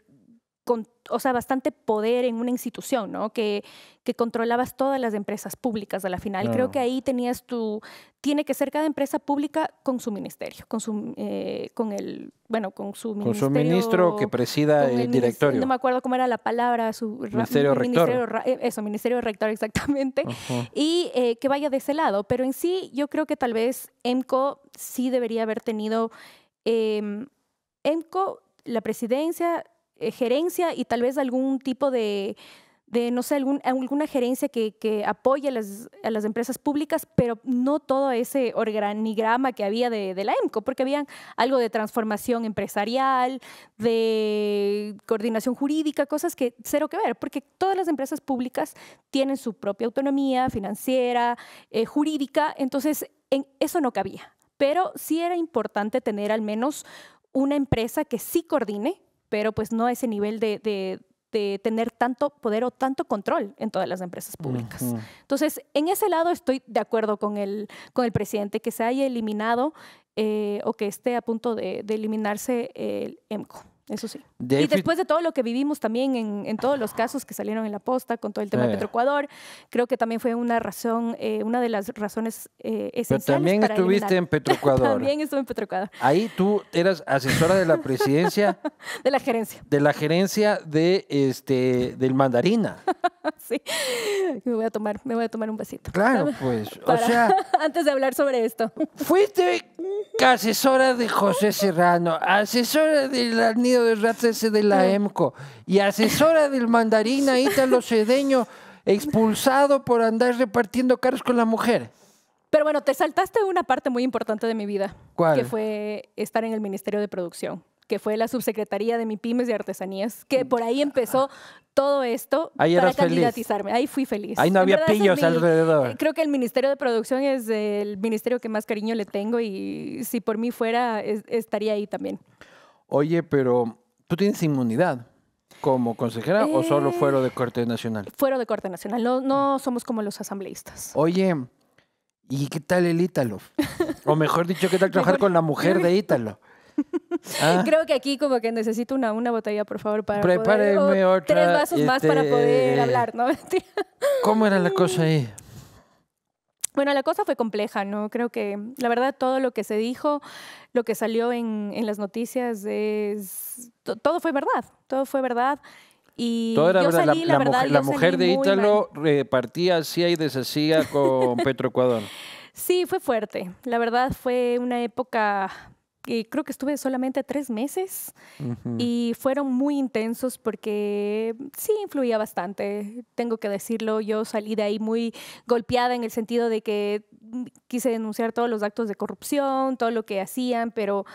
con o sea, bastante poder en una institución, ¿no? Que, que controlabas todas las empresas públicas a la final. Creo que ahí tenías tu, tiene que ser cada empresa pública con su ministerio, con su, eh, con el, bueno, con su ministerio. Con su ministro que presida el, directorio. No me acuerdo cómo era la palabra, su ministerio rector. Eh, eso, ministerio rector, exactamente. Y eh, que vaya de ese lado. Pero en sí, yo creo que tal vez EMCO sí debería haber tenido. Em, EMCO, la presidencia, eh, gerencia y tal vez algún tipo de, no sé, alguna gerencia que, apoye a las, empresas públicas, pero no todo ese organigrama que había de, la EMCO, porque había algo de transformación empresarial, de coordinación jurídica, cosas que cero que ver, porque todas las empresas públicas tienen su propia autonomía financiera, eh, jurídica, entonces en eso no cabía. Pero sí era importante tener al menos una empresa que sí coordine pero pues no a ese nivel de, de, tener tanto poder o tanto control en todas las empresas públicas. Entonces, en ese lado estoy de acuerdo con el, con el presidente, que se haya eliminado eh, o que esté a punto de, de eliminarse el EMCO. Eso sí. Y después de todo lo que vivimos también en, todos los casos que salieron en la posta con todo el tema de Petroecuador, creo que también fue una razón, eh, una de las razones eh, esenciales. Pero también estuviste en Petroecuador. también estuve en Petroecuador. Ahí tú eras asesora de la presidencia. de la gerencia. De la gerencia de este del mandarina. sí. Me voy a tomar, me voy a tomar un vasito. Claro, pues. o sea. antes de hablar sobre esto. Fuiste asesora de José Serrano, asesora de la de de la ah. EMCO y asesora del mandarina Ítalo Cedeño expulsado por andar repartiendo carros con la mujer. Pero bueno, te saltaste una parte muy importante de mi vida, que fue estar en el Ministerio de Producción que fue la subsecretaría de Mi pymes y Artesanías, que por ahí empezó todo esto ahí para candidatizarme. Ahí fui feliz. Ahí no había alrededor. Creo que el Ministerio de Producción es el ministerio que más cariño le tengo y si por mí fuera estaría ahí también. Oye, pero tú tienes inmunidad como consejera o solo eh, fuero de corte nacional? Fuero de corte nacional, no, no somos como los asambleístas. Oye, ¿y qué tal el Ítalo? o mejor dicho, ¿qué tal trabajar con la mujer de Ítalo? Ah. Creo que aquí como que necesito una, una botella, por favor, para poder, otra, tres vasos más para este, poder hablar, ¿no? ¿Cómo era la cosa ahí? Bueno, la cosa fue compleja, ¿no? Creo que la verdad todo lo que se dijo, lo que salió en, las noticias, es, todo fue verdad, todo fue verdad. Y la, yo salí, la, mujer, la mujer de Ítalo repartía, hacía y deshacía con Petro Ecuador. Sí, fue fuerte. La verdad fue una época creo que estuve solamente tres meses y fueron muy intensos porque sí influía bastante, tengo que decirlo. Yo salí de ahí muy golpeada en el sentido de que quise denunciar todos los actos de corrupción, todo lo que hacían, pero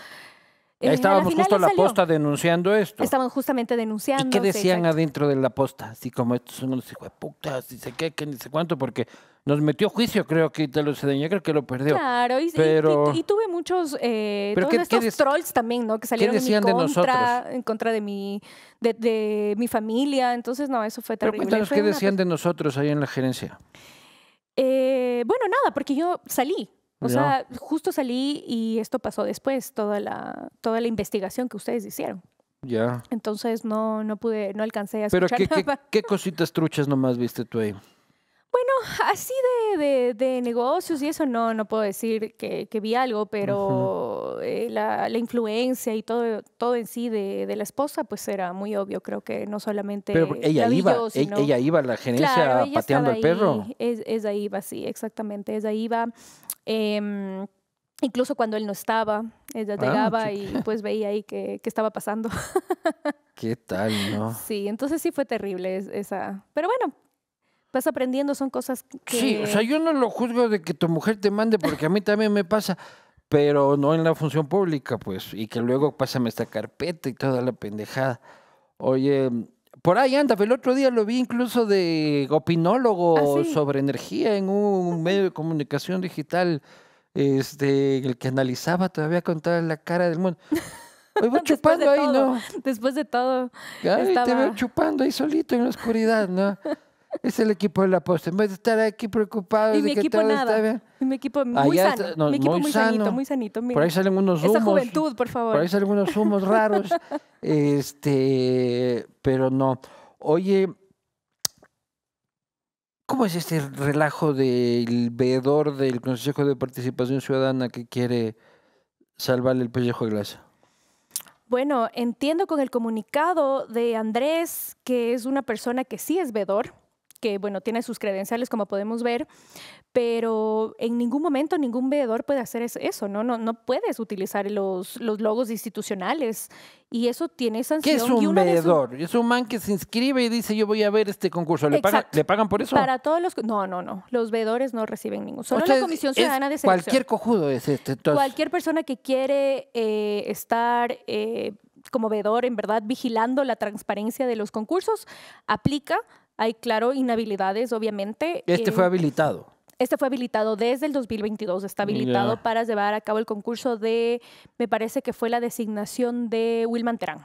eh, estábamos justo en la posta denunciando esto. Estaban justamente denunciando. ¿Y qué decían adentro de la posta? Así como estos son unos hijos de puta, ni sé qué, que ni sé cuánto, porque nos metió juicio, creo que te lo yo creo que lo perdió. Claro, y, tuve muchos, eh, trolls también, ¿no? Que salieron en, contra, de en contra de mi, familia, entonces no, eso fue terrible. Pero qué decían de nosotros ahí en la gerencia. Eh, bueno, nada, porque yo salí, o sea, justo salí y esto pasó después, toda la, toda la investigación que ustedes hicieron. Ya. Entonces no, no pude, no alcancé a escuchar Pero ¿qué, nada. qué, cositas truchas nomás viste tú ahí? Bueno, así de, de, negocios y eso no, no puedo decir que, vi algo, pero eh, la, influencia y todo, todo en sí de, la esposa, pues era muy obvio. Creo que no solamente. Pero ella iba, e, ella iba a la gerencia pateando el perro. Es, ella iba, sí, exactamente. Ella iba. Em, incluso cuando él no estaba, ella ah, llegaba y pues veía ahí qué estaba pasando. ¿Qué tal, no? Sí, entonces sí fue terrible esa. Pero bueno, vas aprendiendo, son cosas que... Sí, o sea, yo no lo juzgo de que tu mujer te mande, porque a mí también me pasa, pero no en la función pública, pues, y que luego pásame esta carpeta y toda la pendejada. Oye, por ahí anda, el otro día lo vi incluso de opinólogo ah, sobre energía en un medio de comunicación digital, este, el que analizaba todavía con toda la cara del mundo. voy chupando ahí, ¿no? Después de todo. Te veo chupando ahí solito en la oscuridad, ¿no? Es el equipo de la posta. En vez de estar aquí preocupado. y mi equipo nada. mi equipo muy mi equipo muy, sanito, muy sanito. Por ahí salen unos humos. Esa juventud, por favor. Por ahí salen unos humos raros. Este, pero no. Oye, ¿cómo es este relajo del veedor del Consejo de Participación Ciudadana que quiere salvarle el pellejo de glasa? Bueno, entiendo con el comunicado de Andrés que es una persona que sí es veedor que, bueno, tiene sus credenciales como podemos ver, pero en ningún momento ningún veedor puede hacer eso, ¿no? No, no puedes utilizar los, logos institucionales y eso tiene sanción. ¿Qué es un veedor? Es un man que se inscribe y dice yo voy a ver este concurso. ¿Le, pagan, ¿le pagan por eso? Para todos los... No, no, no. Los veedores no reciben ningún. Solo la Comisión Ciudadana de Selección. Cualquier cojudo es este. Cualquier persona que quiere eh, estar... Eh, como veedor, en verdad, vigilando la transparencia de los concursos, aplica hay, claro, inhabilidades, obviamente. Este fue habilitado. Este fue habilitado desde el 2022, está habilitado para llevar a cabo el concurso de, me parece que fue la designación de Wilman Terán.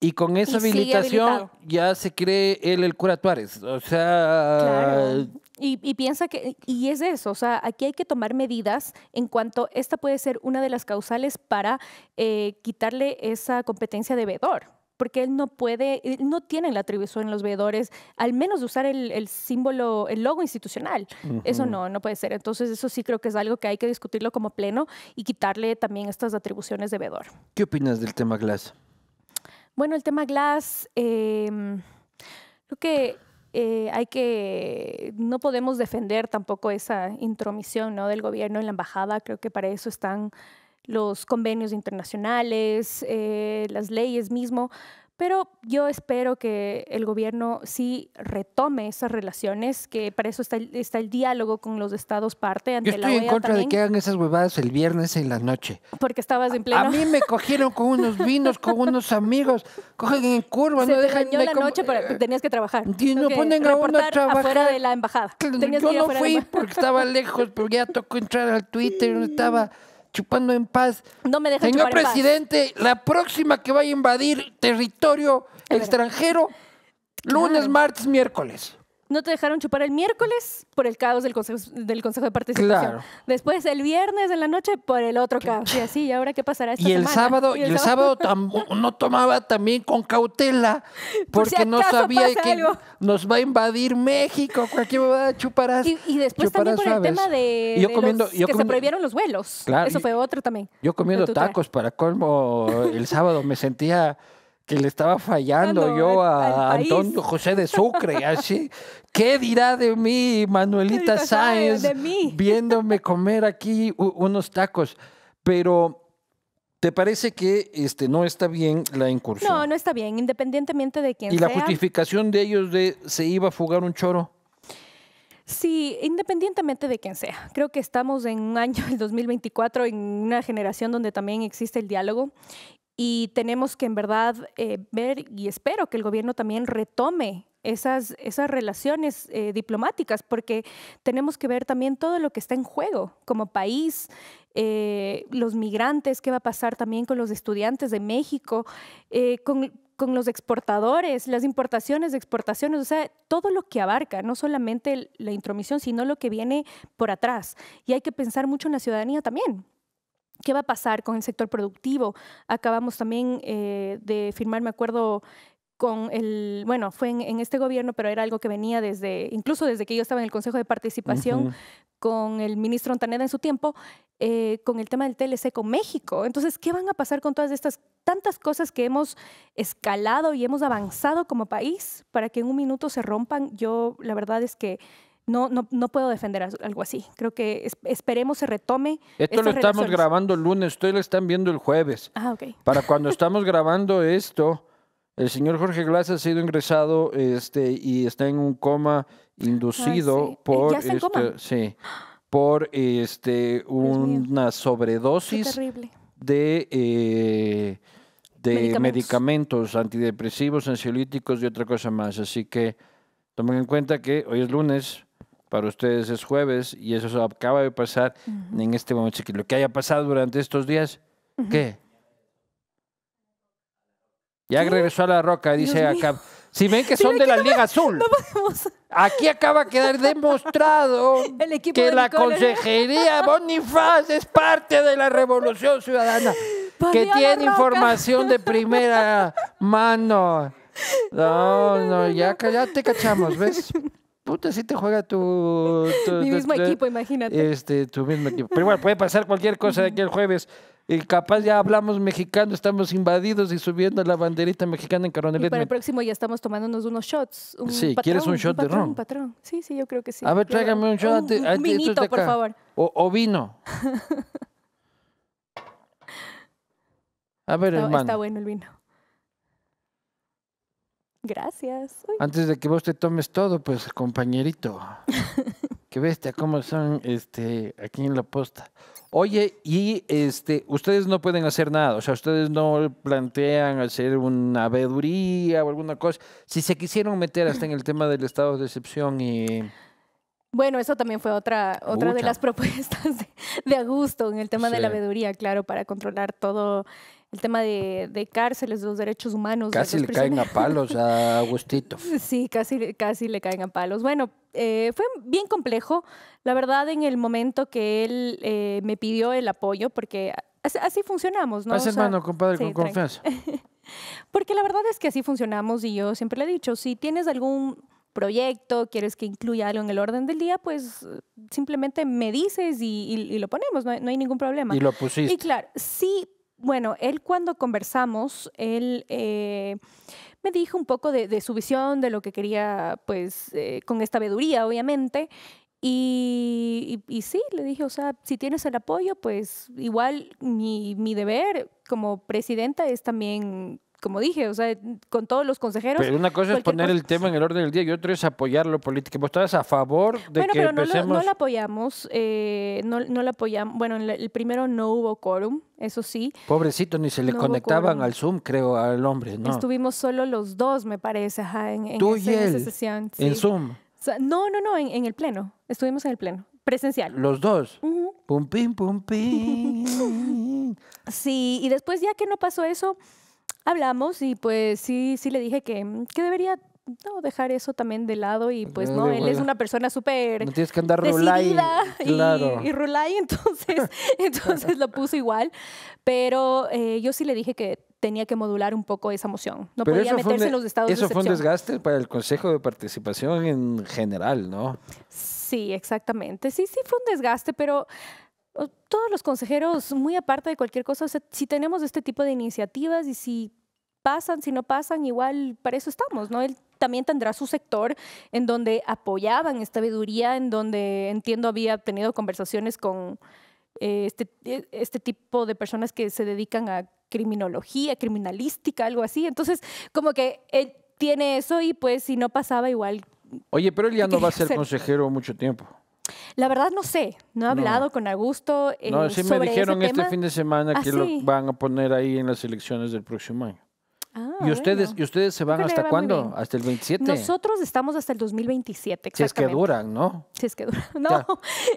Y con esa habilitación ya se cree él el cura Tuárez. O sea. Y, piensa que. Y es eso. O sea, aquí hay que tomar medidas en cuanto. Esta puede ser una de las causales para eh, quitarle esa competencia de vedor porque él no puede, no tiene la atribución en los veedores, al menos de usar el, símbolo, el logo institucional. Eso no, no puede ser. Entonces, eso sí creo que es algo que hay que discutirlo como pleno y quitarle también estas atribuciones de veedor. ¿Qué opinas del tema Glass? Bueno, el tema Glass, em, creo que eh, hay que, no podemos defender tampoco esa intromisión ¿no? del gobierno en la embajada, creo que para eso están los convenios internacionales, eh, las leyes mismo, pero yo espero que el gobierno sí retome esas relaciones, que para eso está el, diálogo con los estados parte. Ante yo estoy en e contra de que hagan esas huevadas el viernes en la noche. Porque estabas en pleno. A, mí me cogieron con unos vinos, con unos amigos, cogen en curva, no dejan. la noche, eh, tenías que trabajar. Y no ponen a uno a trabajar. afuera de la embajada. yo no fui porque estaba lejos, pero ya tocó entrar al Twitter, no estaba chupando en paz. No me Señor presidente, la próxima que vaya a invadir territorio extranjero, lunes, martes, miércoles no te dejaron chupar el miércoles por el caos del Consejo, del consejo de Participación. Después el viernes en la noche por el otro caos. Y así, ¿y ahora qué pasará esta y El sábado, y el, sábado, no tomaba también con cautela porque no sabía que nos va a invadir México. Cualquier va a chupar Y, después también por el tema de, que se prohibieron los vuelos. Eso fue otro también. Yo comiendo tacos para colmo el sábado me sentía que le estaba fallando yo a, Antonio José de Sucre, así. ¿Qué dirá de mí Manuelita Sáenz viéndome comer aquí unos tacos? Pero ¿Te parece que este, no está bien la incursión? No, no está bien, independientemente de quién sea. ¿Y la justificación de ellos de se iba a fugar un choro? Sí, independientemente de quién sea. Creo que estamos en un año, el 2024, en una generación donde también existe el diálogo y tenemos que en verdad eh, ver y espero que el gobierno también retome esas, esas relaciones eh, diplomáticas, porque tenemos que ver también todo lo que está en juego como país, eh, los migrantes, qué va a pasar también con los estudiantes de México, con, con los exportadores, las importaciones, exportaciones, o sea, todo lo que abarca, no solamente la intromisión, sino lo que viene por atrás. Y hay que pensar mucho en la ciudadanía también. ¿Qué va a pasar con el sector productivo? Acabamos también eh, de firmar, me acuerdo, con el, bueno, fue en, este gobierno, pero era algo que venía desde, incluso desde que yo estaba en el Consejo de Participación, con el ministro Antaneda en su tiempo, eh, con el tema del TLC con México. Entonces, ¿qué van a pasar con todas estas tantas cosas que hemos escalado y hemos avanzado como país para que en un minuto se rompan? Yo, la verdad es que no, no, puedo defender algo así. Creo que esperemos se retome. Esto lo estamos grabando el lunes, ustedes lo están viendo el jueves. Ah, Para cuando estamos grabando esto, el señor Jorge Glass ha sido ingresado este, y está en un coma inducido por... una sobredosis de... Eh, de medicamentos. antidepresivos, ansiolíticos y otra cosa más. Así que tomen en cuenta que hoy es lunes, para ustedes es jueves y eso acaba de pasar en este momento. lo que haya pasado durante estos días, ¿qué? Ya regresó a la roca, dice acá. Si ven que son de la Liga Azul. Aquí acaba de quedar demostrado que la Consejería Bonifaz es parte de la Revolución Ciudadana, que tiene información de primera mano. No, no, ya, ya te cachamos, ¿ves? puta, si te juega tu... Mi mismo equipo, imagínate. Este, tu mismo equipo. Pero bueno, puede pasar cualquier cosa de aquí el jueves. Y capaz ya hablamos mexicano, estamos invadidos y subiendo la banderita mexicana en caronel. Y para el próximo ya estamos tomándonos unos shots. sí, ¿quieres un shot de ron? sí, sí, yo creo que sí. A ver, tráigame un shot. Un, ah, vinito, por favor. O, vino. a ver, hermano. Está bueno el vino. Gracias. Antes de que vos te tomes todo, pues compañerito. Qué bestia, cómo son este, aquí en la posta. Oye, y este, ustedes no pueden hacer nada, o sea, ustedes no plantean hacer una abeduría o alguna cosa. Si se quisieron meter hasta en el tema del estado de excepción y... Bueno, eso también fue otra, otra de las propuestas de, Augusto en el tema de la abeduría, claro, para controlar todo el tema de, cárceles, de los derechos humanos. Casi le caen a palos a Agustito. sí, casi, casi le caen a palos. Bueno, eh, fue bien complejo, la verdad, en el momento que él eh, me pidió el apoyo, porque así, funcionamos, ¿no? compadre, con confianza. porque la verdad es que así funcionamos y yo siempre le he dicho, si tienes algún proyecto, quieres que incluya algo en el orden del día, pues simplemente me dices y, lo ponemos, no hay, no hay, ningún problema. Y lo pusiste. Y claro, sí, bueno, él cuando conversamos, él eh, me dijo un poco de, su visión, de lo que quería, pues, eh, con esta veeduría, obviamente. Y, y, sí, le dije, o sea, si tienes el apoyo, pues igual mi, mi deber como presidenta es también como dije, o sea, con todos los consejeros. Pero una cosa es poner el tema en el orden del día y otra es apoyar lo político. ¿Vos estabas a favor de bueno, que pero No, lo, no la apoyamos, eh, no, la apoyamos. Bueno, el primero no hubo quórum, eso sí. Pobrecito, ni se le conectaban al Zoom, creo, al hombre, ¿no? Estuvimos solo los dos, me parece, ajá, en, Tú en sesión. En Zoom. no, no, no, en, el pleno. Estuvimos en el pleno presencial. Los dos. Pum, pim, pum, pim. sí, y después ya que no pasó eso, hablamos y pues sí, sí le dije que, mm, que debería dejar eso también de lado y pues no, él es una persona súper no tienes que andar y, y rulay entonces entonces lo puso igual pero eh, yo sí le dije que tenía que modular un poco esa emoción no podía meterse en e los estados eso de fue un desgaste para el consejo de participación en general no sí exactamente sí sí fue un desgaste pero todos los consejeros, muy aparte de cualquier cosa, si tenemos este tipo de iniciativas y si pasan, si no pasan, igual para eso estamos, ¿no? Él también tendrá su sector en donde apoyaban esta veeduría, en donde entiendo había tenido conversaciones con eh, este, eh, este, tipo de personas que se dedican a criminología, criminalística, algo así. Entonces, como que él eh, tiene eso y pues si no pasaba igual. Oye, pero él ya no va a ser consejero mucho tiempo. La verdad no sé, no he hablado con Augusto. Eh, no, sí me dijeron este fin de semana ah, que lo van a poner ahí en las elecciones del próximo año. Ah, ¿Y, ustedes, ¿Y ustedes se van hasta cuándo? ¿Hasta el 27? Nosotros estamos hasta el 2027. Exactamente. Si es que duran, ¿no? Si es que duran. No.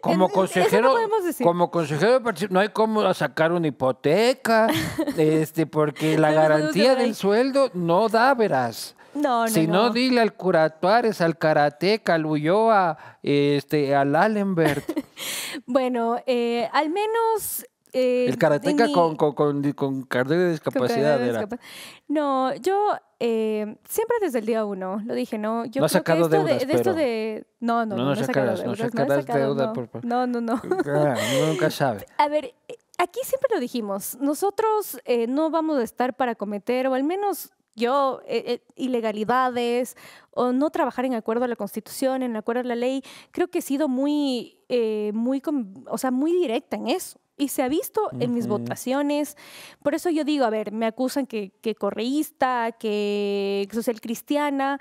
como, consejero, de decir. como consejero, no hay cómo sacar una hipoteca, este, porque la garantía del sueldo no da, verás. No, no. Si no, dile al Curatuares, al karateka, al Ulloa, este, al Allenberg. bueno, eh, al menos eh, el karateca con, con, de discapacidad. No, yo eh, siempre desde el día uno lo dije, ¿no? Yo no creo que esto de, esto de. No, no, no. No, no sacarás, no No, no, ah, no. nunca sabe. A ver, eh, aquí siempre lo dijimos. Nosotros no vamos a estar para cometer, o al menos yo, eh, eh, ilegalidades o no trabajar en acuerdo a la Constitución, en acuerdo a la ley, creo que he sido muy, eh, muy, sea, muy directa en eso. Y se ha visto en mis votaciones. Por eso yo digo, a ver, me acusan que, que correísta, que el cristiana.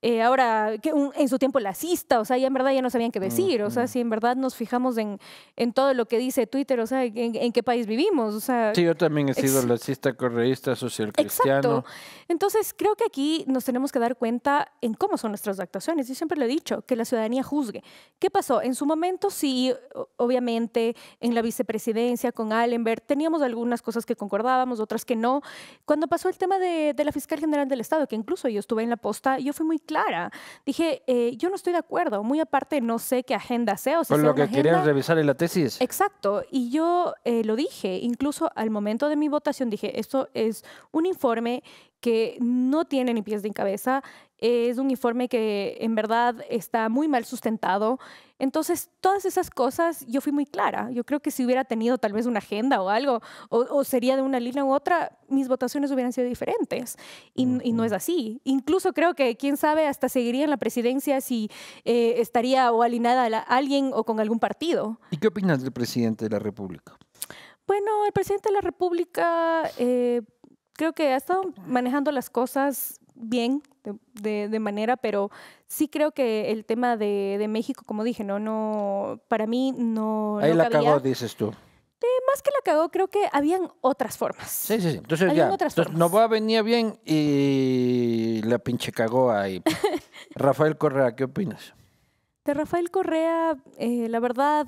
Eh, ahora, que en su tiempo lacista, o sea, ya en verdad ya no sabían qué decir, o sea, si en verdad nos fijamos en, en, todo lo que dice Twitter, o sea, en, qué país vivimos, o sea... Sí, yo también he sido lacista, correísta, social cristiano. Exacto. Entonces, creo que aquí nos tenemos que dar cuenta en cómo son nuestras actuaciones. Yo siempre lo he dicho, que la ciudadanía juzgue. ¿Qué pasó? En su momento, sí, obviamente, en la vicepresidencia con Allenberg, teníamos algunas cosas que concordábamos, otras que no. Cuando pasó el tema de, de la fiscal general del Estado, que incluso yo estuve en la posta, yo fui muy clara. Dije, eh, yo no estoy de acuerdo, muy aparte no sé qué agenda sea. O si Con lo que querían revisar en la tesis. Exacto, y yo eh, lo dije, incluso al momento de mi votación dije, esto es un informe que no tiene ni pies ni cabeza, es un informe que en verdad está muy mal sustentado. Entonces, todas esas cosas yo fui muy clara. Yo creo que si hubiera tenido tal vez una agenda o algo, o, sería de una línea u otra, mis votaciones hubieran sido diferentes. Y, no es así. Incluso creo que, quién sabe, hasta seguiría en la presidencia si eh, estaría o alineada a, alguien o con algún partido. ¿Y qué opinas del presidente de la República? Bueno, el presidente de la República... Eh, creo que ha estado manejando las cosas bien de, manera, pero sí creo que el tema de, México, como dije, no, no, para mí no. Ahí la cagó, dices tú. Eh, más que la cagó, creo que habían otras formas. Sí, sí, sí. Entonces habían ya, No va Novoa venía bien y la pinche cagó ahí. Rafael Correa, ¿qué opinas? De Rafael Correa, eh, la verdad,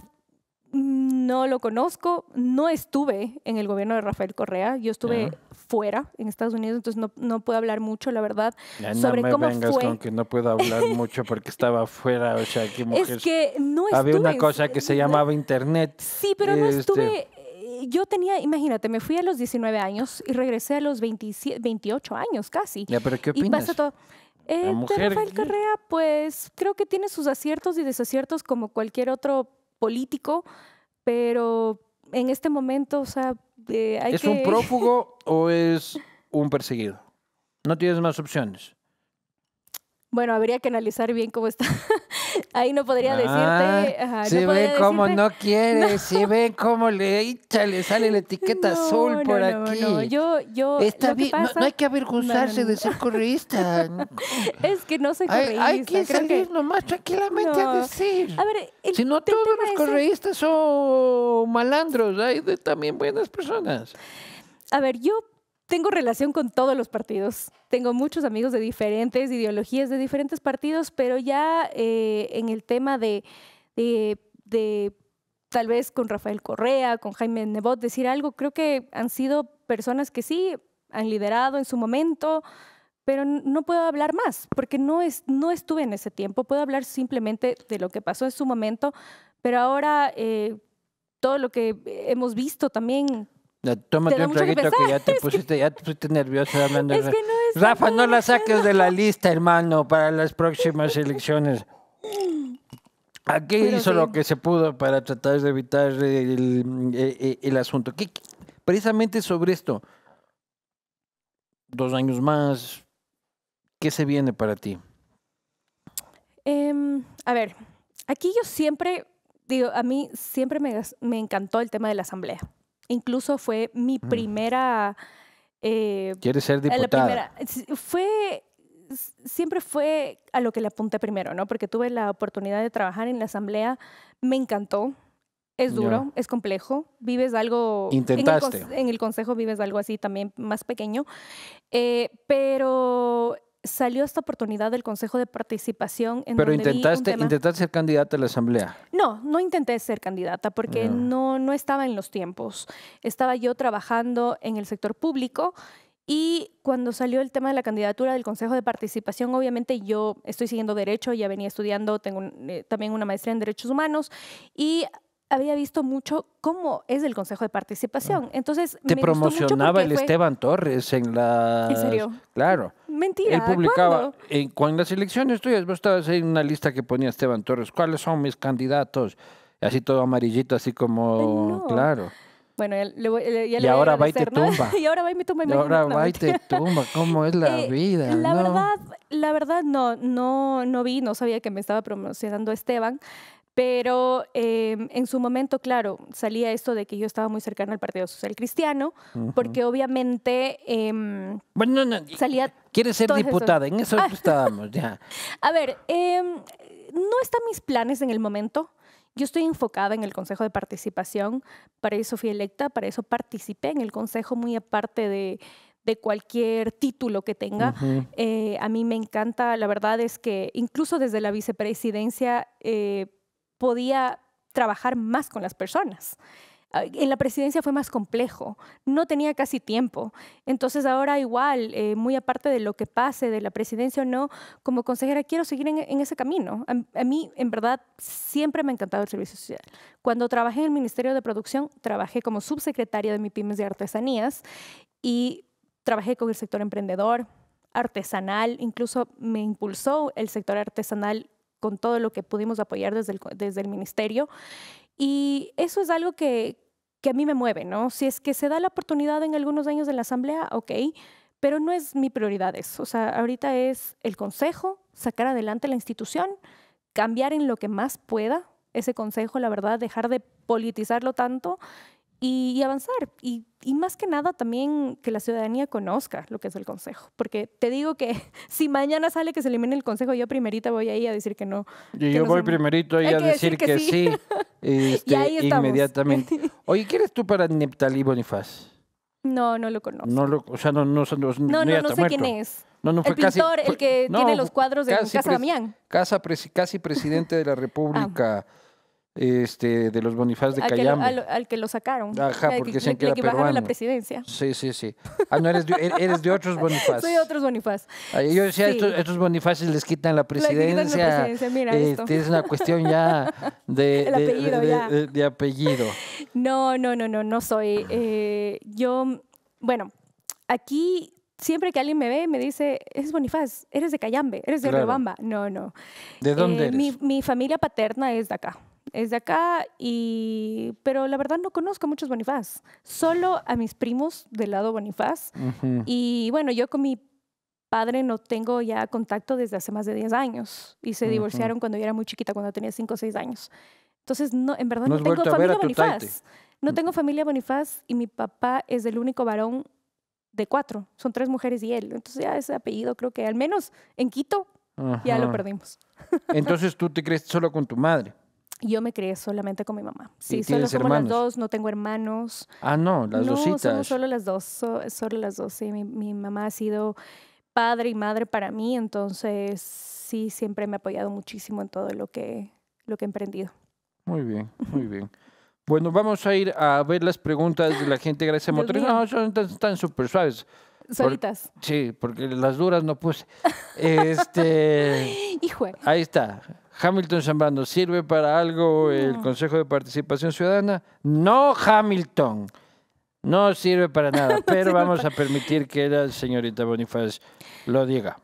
no lo conozco, no estuve en el gobierno de Rafael Correa, yo estuve fuera en Estados Unidos, entonces no, puedo hablar mucho, la verdad, no me vengas con que no puedo hablar mucho porque estaba fuera, o sea, qué mujer. Es que no estuve. Había una cosa que se llamaba internet. Sí, pero no este, estuve eh, yo tenía, imagínate, me fui a los 19 años y regresé a los 28 años casi. Ya, pero ¿qué opinas? Y pasa todo. Eh, Rafael ¿eh? Correa, pues creo que tiene sus aciertos y desaciertos como cualquier otro político, pero en este momento, o sea, eh, ¿Es un prófugo o es un perseguido? No tienes más opciones. Bueno, habría que analizar bien cómo está. Ahí no podría decirte. Ah, ajá, si ve ven cómo no quiere, Se si ven cómo le le sale la etiqueta azul por aquí. No, yo, yo. Está bien, no, hay que avergonzarse de ser correísta. es que no soy correísta. Hay, hay que salir nomás tranquilamente a decir. A ver, si no, todos los correístas son malandros, hay también buenas personas. A ver, yo tengo relación con todos los partidos. Tengo muchos amigos de diferentes ideologías, de diferentes partidos, pero ya eh, en el tema de, de, tal vez con Rafael Correa, con Jaime Nebot, decir algo, creo que han sido personas que sí han liderado en su momento, pero no puedo hablar más porque no, es, no estuve en ese tiempo. Puedo hablar simplemente de lo que pasó en su momento, pero ahora eh, todo lo que hemos visto también Tómate un que ya te pusiste, nerviosa hablando. Rafa, no la saques de la lista, hermano, para las próximas elecciones. Aquí hizo lo que se pudo para tratar de evitar el, asunto. precisamente sobre esto, dos años más, ¿qué se viene para ti? Em, a ver, aquí yo siempre, digo, a mí siempre me encantó el tema de la asamblea. Incluso fue mi mm. primera... Eh, ¿Quieres ser diputada? fue, siempre fue a lo que le apunté primero, ¿no? Porque tuve la oportunidad de trabajar en la asamblea, me encantó. Es duro, es complejo, vives algo... Intentaste. En el, consejo vives algo así también más pequeño, eh, pero salió esta oportunidad del Consejo de Participación. En Pero donde intentaste, vi intentaste ser candidata a la Asamblea. No, no intenté ser candidata porque ah. no, no estaba en los tiempos. Estaba yo trabajando en el sector público y cuando salió el tema de la candidatura del Consejo de Participación, obviamente yo estoy siguiendo Derecho, ya venía estudiando, tengo eh, también una maestría en Derechos Humanos y había visto mucho cómo es el Consejo de Participación. Ah. Entonces, te promocionaba el Esteban Torres en la... ¿En serio? Claro. Mentira. Él publicaba, en, cuando las elecciones tuyas, vos estabas en una lista que ponía Esteban Torres, ¿cuáles son mis candidatos? Así todo amarillito, así como... Claro. Bueno, ya le voy, ya y ahora va y te tumba. y ahora va y me tumba. Y, ahora va y te tumba. ¿Cómo es la eh, vida? La verdad, la verdad no, no, no vi, no sabía que me estaba promocionando Esteban. Pero em, en su momento, claro, salía esto de que yo estaba muy cercana al Partido Social Cristiano, porque obviamente em, bueno, no, no, salía... Quiere ser diputada, en eso estábamos ya. A ver, em, no están mis planes en el momento. Yo estoy enfocada en el Consejo de Participación, para eso fui electa, para eso participé en el Consejo muy aparte de, de cualquier título que tenga. Eh, a mí me encanta, la verdad es que incluso desde la vicepresidencia eh, podía trabajar más con las personas. Ah, en la presidencia fue más complejo, no tenía casi tiempo. Entonces ahora igual, eh, muy aparte de lo que pase, de la presidencia o no, como consejera quiero seguir en, ese camino. A, mí, en verdad, siempre me ha encantado el servicio social. Cuando trabajé en el Ministerio de Producción, trabajé como subsecretaria de PYMES de Artesanías y trabajé con el sector emprendedor, artesanal, incluso me impulsó el sector artesanal con todo lo que pudimos apoyar desde el, ministerio. Y eso es algo que, que a mí me mueve, ¿no? Si es que se da la oportunidad en algunos años de la asamblea, ok, pero no es mi prioridad eso. O sea, ahorita es el consejo, sacar adelante la institución, cambiar en lo que más pueda ese consejo, la verdad, dejar de politizarlo tanto y, avanzar. Y, más que nada también que la ciudadanía conozca lo que es el Consejo. Porque te digo que si mañana sale que se elimine el Consejo, yo primerita voy ahí a decir que no. Y yo voy primerito ahí a decir, que, sí. y ahí este, estamos. Inmediatamente. Oye, ¿qué eres tú para Neptalí Bonifaz? No, no lo conozco. No o sea, no, no, no, no, no sé quién es. No, no, fue el pintor, el que tiene los cuadros de Casa Damián. Casa, casi presidente de la ah. República este, de los Bonifaz de Cayambe. al, que lo sacaron. Ajá, porque decían que, que la presidencia. Sí, sí, sí. Ah, no, eres de, er, otros Bonifaz. Soy de otros Bonifaz. Yo decía, estos, estos Bonifaces les quitan la presidencia. Quitan la presidencia. Mira este, Es una cuestión ya de, El apellido, ya. de, apellido. No, no, no, no, no soy. Eh, yo, bueno, aquí siempre que alguien me ve me dice, es Bonifaz, eres de Cayambe, eres de claro. Riobamba. No, no. ¿De dónde eh, eres? Mi, mi familia paterna es de acá es de acá, y, pero la verdad no conozco a muchos Bonifaz, solo a mis primos del lado Bonifaz. Y bueno, yo con mi padre no tengo ya contacto desde hace más de 10 años y se divorciaron cuando yo era muy chiquita, cuando tenía 5 o 6 años. Entonces, no, en verdad no, mm. tengo familia Bonifaz. No tengo familia Bonifaz y mi papá es el único varón de cuatro. Son tres mujeres y él. Entonces ya ese apellido creo que al menos en Quito ya lo perdimos. Entonces tú te crees solo con tu madre yo me crié solamente con mi mamá. Sí, solo somos hermanos? las dos, no tengo hermanos. Ah, no, las no, dositas. solo las dos, solo las dos. Sí, mi, mamá ha sido padre y madre para mí, entonces sí, siempre me ha apoyado muchísimo en todo lo que, lo que he emprendido. Muy bien, muy bien. Bueno, vamos a ir a ver las preguntas de la gente. Gracias, Motor. No, son tan súper suaves. Solitas. sí, porque las duras no puse. Este. Hijo. Ahí está. Hamilton Zambrano, ¿sirve para algo el Consejo de Participación Ciudadana? No, Hamilton. No sirve para nada, pero vamos a permitir que la señorita Bonifaz lo diga.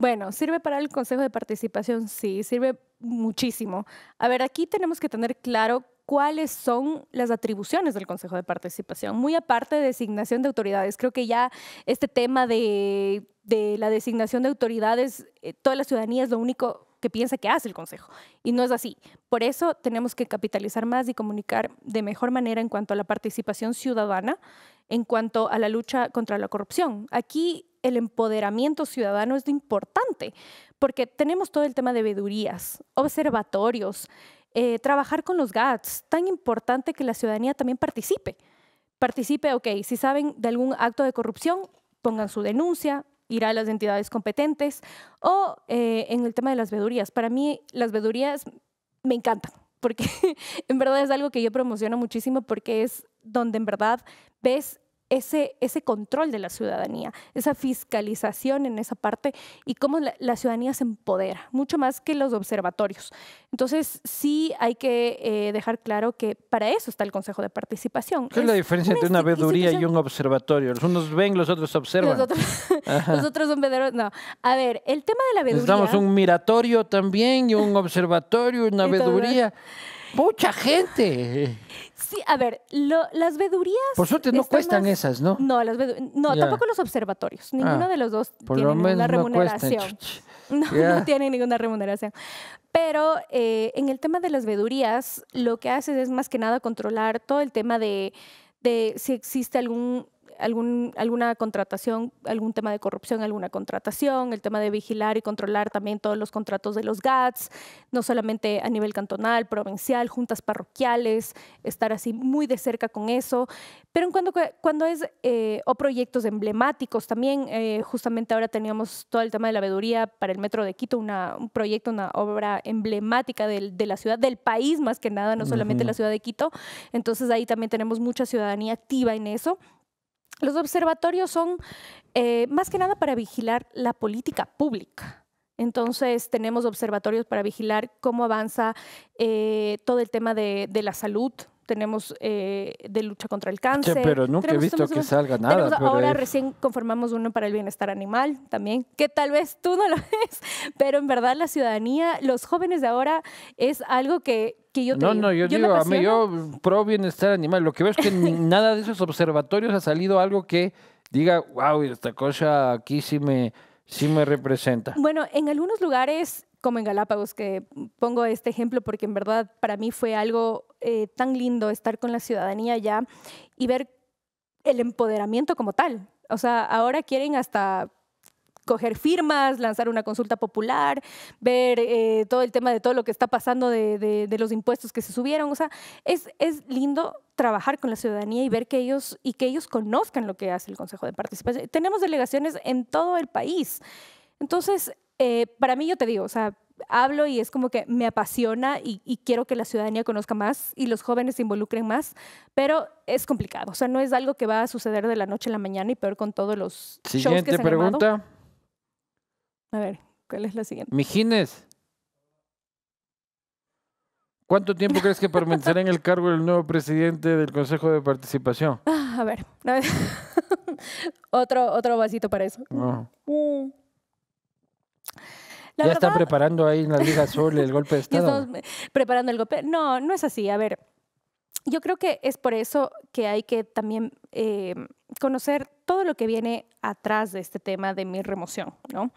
Bueno, ¿sirve para el Consejo de Participación? Sí, sirve muchísimo. A ver, aquí tenemos que tener claro cuáles son las atribuciones del Consejo de Participación, muy aparte de designación de autoridades. Creo que ya este tema de, la designación de autoridades, eh, toda la ciudadanía es lo único que piensa que hace el Consejo. Y no es así. Por eso tenemos que capitalizar más y comunicar de mejor manera en cuanto a la participación ciudadana, en cuanto a la lucha contra la corrupción. Aquí el empoderamiento ciudadano es importante, porque tenemos todo el tema de vedurías, observatorios, eh, trabajar con los GATS, tan importante que la ciudadanía también participe. Participe, ok, si saben de algún acto de corrupción, pongan su denuncia, ir a las entidades competentes o eh, en el tema de las vedurías. Para mí las vedurías me encantan porque en verdad es algo que yo promociono muchísimo porque es donde en verdad ves ese, ese control de la ciudadanía, esa fiscalización en esa parte y cómo la, ciudadanía se empodera, mucho más que los observatorios. Entonces, sí hay que eh, dejar claro que para eso está el Consejo de Participación. ¿Qué es, la diferencia entre una veeduría y un observatorio? Los unos ven, los otros observan. Los otros, son veedores. No. A ver, el tema de la veeduría. Necesitamos un miratorio también y un observatorio, una veeduría mucha gente. Sí, a ver, las vedurías. Por suerte no cuestan esas, ¿no? No, tampoco los observatorios. Ah, Ninguno de los dos tiene ninguna remuneración. No, no tiene ninguna remuneración. Pero eh, en el tema de las vedurías, lo que haces es más que nada controlar todo el tema de si existe algún alguna contratación, algún tema de corrupción, alguna contratación, el tema de vigilar y controlar también todos los contratos de los GATS, no solamente a nivel cantonal, provincial, juntas parroquiales, estar así muy de cerca con eso. Pero en cuando, cuando es, eh, o proyectos emblemáticos también, eh, justamente ahora teníamos todo el tema de la veeduría para el Metro de Quito, un proyecto, una obra emblemática de la ciudad, del país más que nada, no solamente la ciudad de Quito. Entonces ahí también tenemos mucha ciudadanía activa en eso. Los observatorios son eh, más que nada para vigilar la política pública. Entonces tenemos observatorios para vigilar cómo avanza eh, todo el tema de, la salud. Tenemos eh, de lucha contra el cáncer. Sí, pero nunca he visto que salga nada. ahora recién conformamos uno para el bienestar animal también, que tal vez tú no lo ves, pero en verdad la ciudadanía, los jóvenes de ahora, es algo que, no, no, yo, digo, a mí yo pro bienestar animal. Lo que veo es que en nada de esos observatorios ha salido algo que diga, wow, esta cosa aquí sí me, sí me representa. Bueno, en algunos lugares, como en Galápagos, que pongo este ejemplo porque en verdad para mí fue algo eh, tan lindo estar con la ciudadanía allá y ver el empoderamiento como tal. O sea, ahora quieren hasta coger firmas, lanzar una consulta popular, ver eh, todo el tema de todo lo que está pasando de, los impuestos que se subieron. O sea, es, es lindo trabajar con la ciudadanía y ver que ellos y que ellos conozcan lo que hace el Consejo de Participación. Tenemos delegaciones en todo el país. Entonces, eh, para mí yo te digo, o sea, hablo y es como que me apasiona y, quiero que la ciudadanía conozca más y los jóvenes se involucren más, pero es complicado, o sea, no es algo que va a suceder de la noche a la mañana y peor con todos los... shows que se pregunta. A ver, ¿cuál es la siguiente? Mijines. ¿Cuánto tiempo crees que permanecerá en el cargo el nuevo presidente del Consejo de Participación? Ah, a ver, otro, otro vasito para eso. Mm. ya está preparando ahí en la Liga Azul el golpe de Estado. preparando el golpe. No, no es así. A ver, yo creo que es por eso que hay que también eh, conocer todo lo que viene atrás de este tema de mi remoción, ¿no?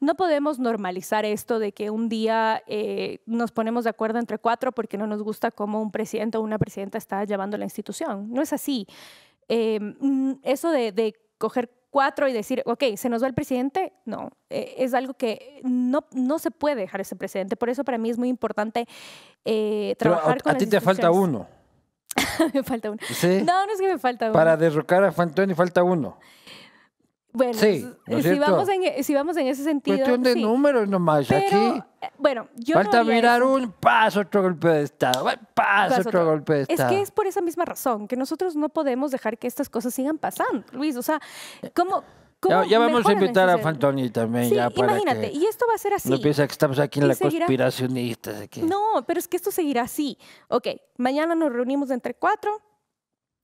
No podemos normalizar esto de que un día eh, nos ponemos de acuerdo entre cuatro porque no nos gusta cómo un presidente o una presidenta está llevando la institución. No es así. Em, mm, eso de, coger cuatro y decir, ok, se nos va el presidente, no, eh, es algo que no, no se puede dejar ese presidente. Por eso para mí es muy importante eh, trabajar a, con a ti te falta uno. me falta uno. No, no es que me falta uno. Para derrocar a Fantoni falta uno. Bueno, e, si, vamos en, ese sentido. Cuestión de números nomás. aquí. Eh, bueno, yo Falta mirar un paso, otro golpe de Estado. Paso, otro, golpe de Estado. Es que es por esa misma razón que nosotros no podemos dejar que estas cosas sigan pasando, Luis. O sea, ¿cómo, ya, vamos a invitar a Fantoni también. Sí, ya imagínate, y esto va a ser así. No piensa que estamos aquí en la conspiracionista. Aquí. No, pero es que esto seguirá así. Ok, mañana nos reunimos entre cuatro,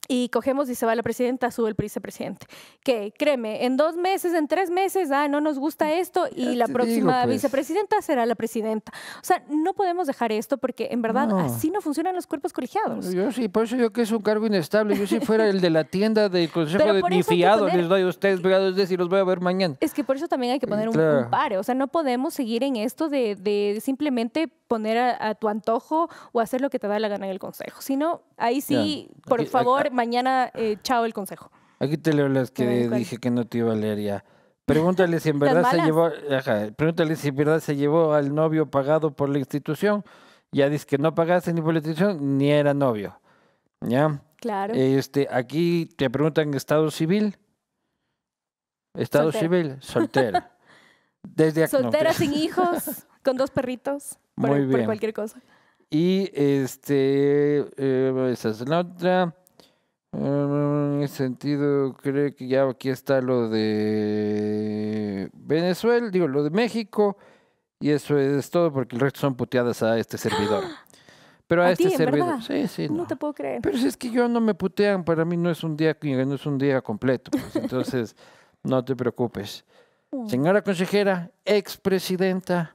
y cogemos y se va la presidenta, sube el vicepresidente. Que créeme, en dos meses, en tres meses, ah, no nos gusta mm, esto y la próxima pues. vicepresidenta será la presidenta. O sea, no podemos dejar esto porque en verdad así no funcionan los cuerpos colegiados. Yo sí, por eso yo que es un cargo inestable. Yo si fuera el de la tienda del Consejo de mi fiado, les doy a ustedes, es decir los voy a ver mañana. Es que por eso también hay que eh, poner un, claro. O sea, no podemos seguir en esto de, de simplemente poner a, tu antojo o hacer lo que te da la gana en el consejo. Si no, ahí sí, por favor, mañana eh, chao el consejo. Aquí te leo las que dije que no te iba a leer ya. Pregúntale si en verdad se llevó, si en verdad se llevó al novio pagado por la institución. Ya dice que no pagaste ni por la institución, ni era novio. ¿Ya? Claro. Este, aquí te preguntan estado civil. Estado civil, soltera. Desde Soltera sin hijos. Con dos perritos, por, por cualquier cosa. Y este, eh, esa es la otra. Mm, en ese sentido, creo que ya aquí está lo de Venezuela, digo, lo de México. Y eso es todo porque el resto son puteadas a este servidor. Pero a, este servidor. Sí, sí. No. te puedo creer. Pero si es que yo no me putean, para mí no es un día, no es un día completo. Pues, entonces, no te preocupes. Mm. Señora consejera, expresidenta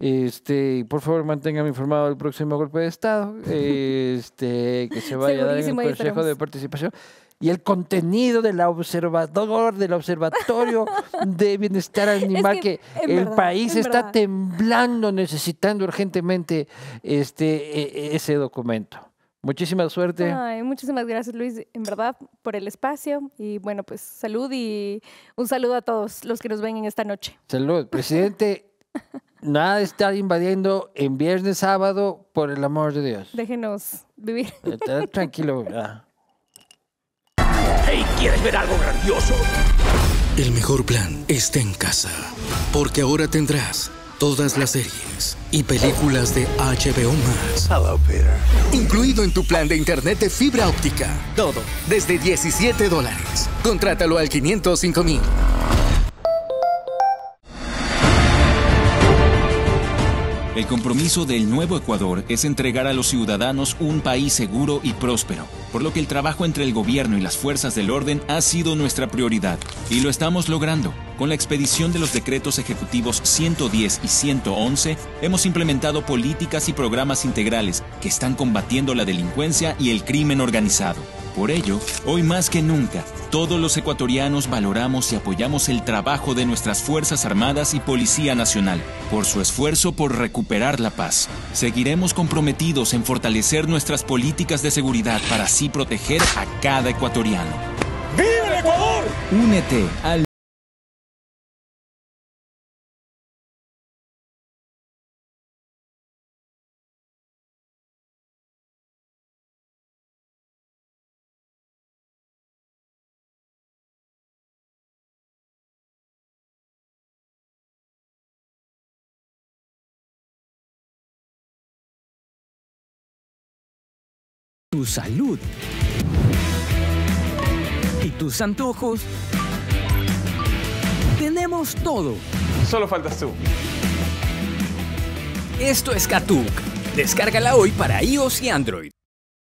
este, por favor, manténgame informado del próximo golpe de Estado, este, que se vaya a dar el Consejo de Participación y el contenido del observador, del observatorio de bienestar animal que, el país está temblando, necesitando urgentemente este, e, e, ese documento. Muchísima suerte. muchísimas gracias, Luis, en verdad, por el espacio. Y bueno, pues salud y un saludo a todos los que nos ven en esta noche. Salud, presidente. Nada de estar invadiendo en viernes, sábado, por el amor de Dios. Déjenos vivir. tranquilo. Ah. Hey, ¿quieres ver algo grandioso? El mejor plan está en casa, porque ahora tendrás todas las series y películas de HBO Max. Hello, Peter. Incluido en tu plan de internet de fibra óptica. Todo desde 17 dólares. Contrátalo al 505 mil. El compromiso del nuevo Ecuador es entregar a los ciudadanos un país seguro y próspero, por lo que el trabajo entre el gobierno y las fuerzas del orden ha sido nuestra prioridad, y lo estamos logrando. Con la expedición de los decretos ejecutivos 110 y 111, hemos implementado políticas y programas integrales que están combatiendo la delincuencia y el crimen organizado. Por ello, hoy más que nunca, todos los ecuatorianos valoramos y apoyamos el trabajo de nuestras Fuerzas Armadas y Policía Nacional, por su esfuerzo por recuperar la paz. Seguiremos comprometidos en fortalecer nuestras políticas de seguridad para así proteger a cada ecuatoriano. ¡Viva el Ecuador! Únete al tu salud y tus antojos, tenemos todo. Solo faltas tú. Esto es Katuk. Descárgala hoy para iOS y Android.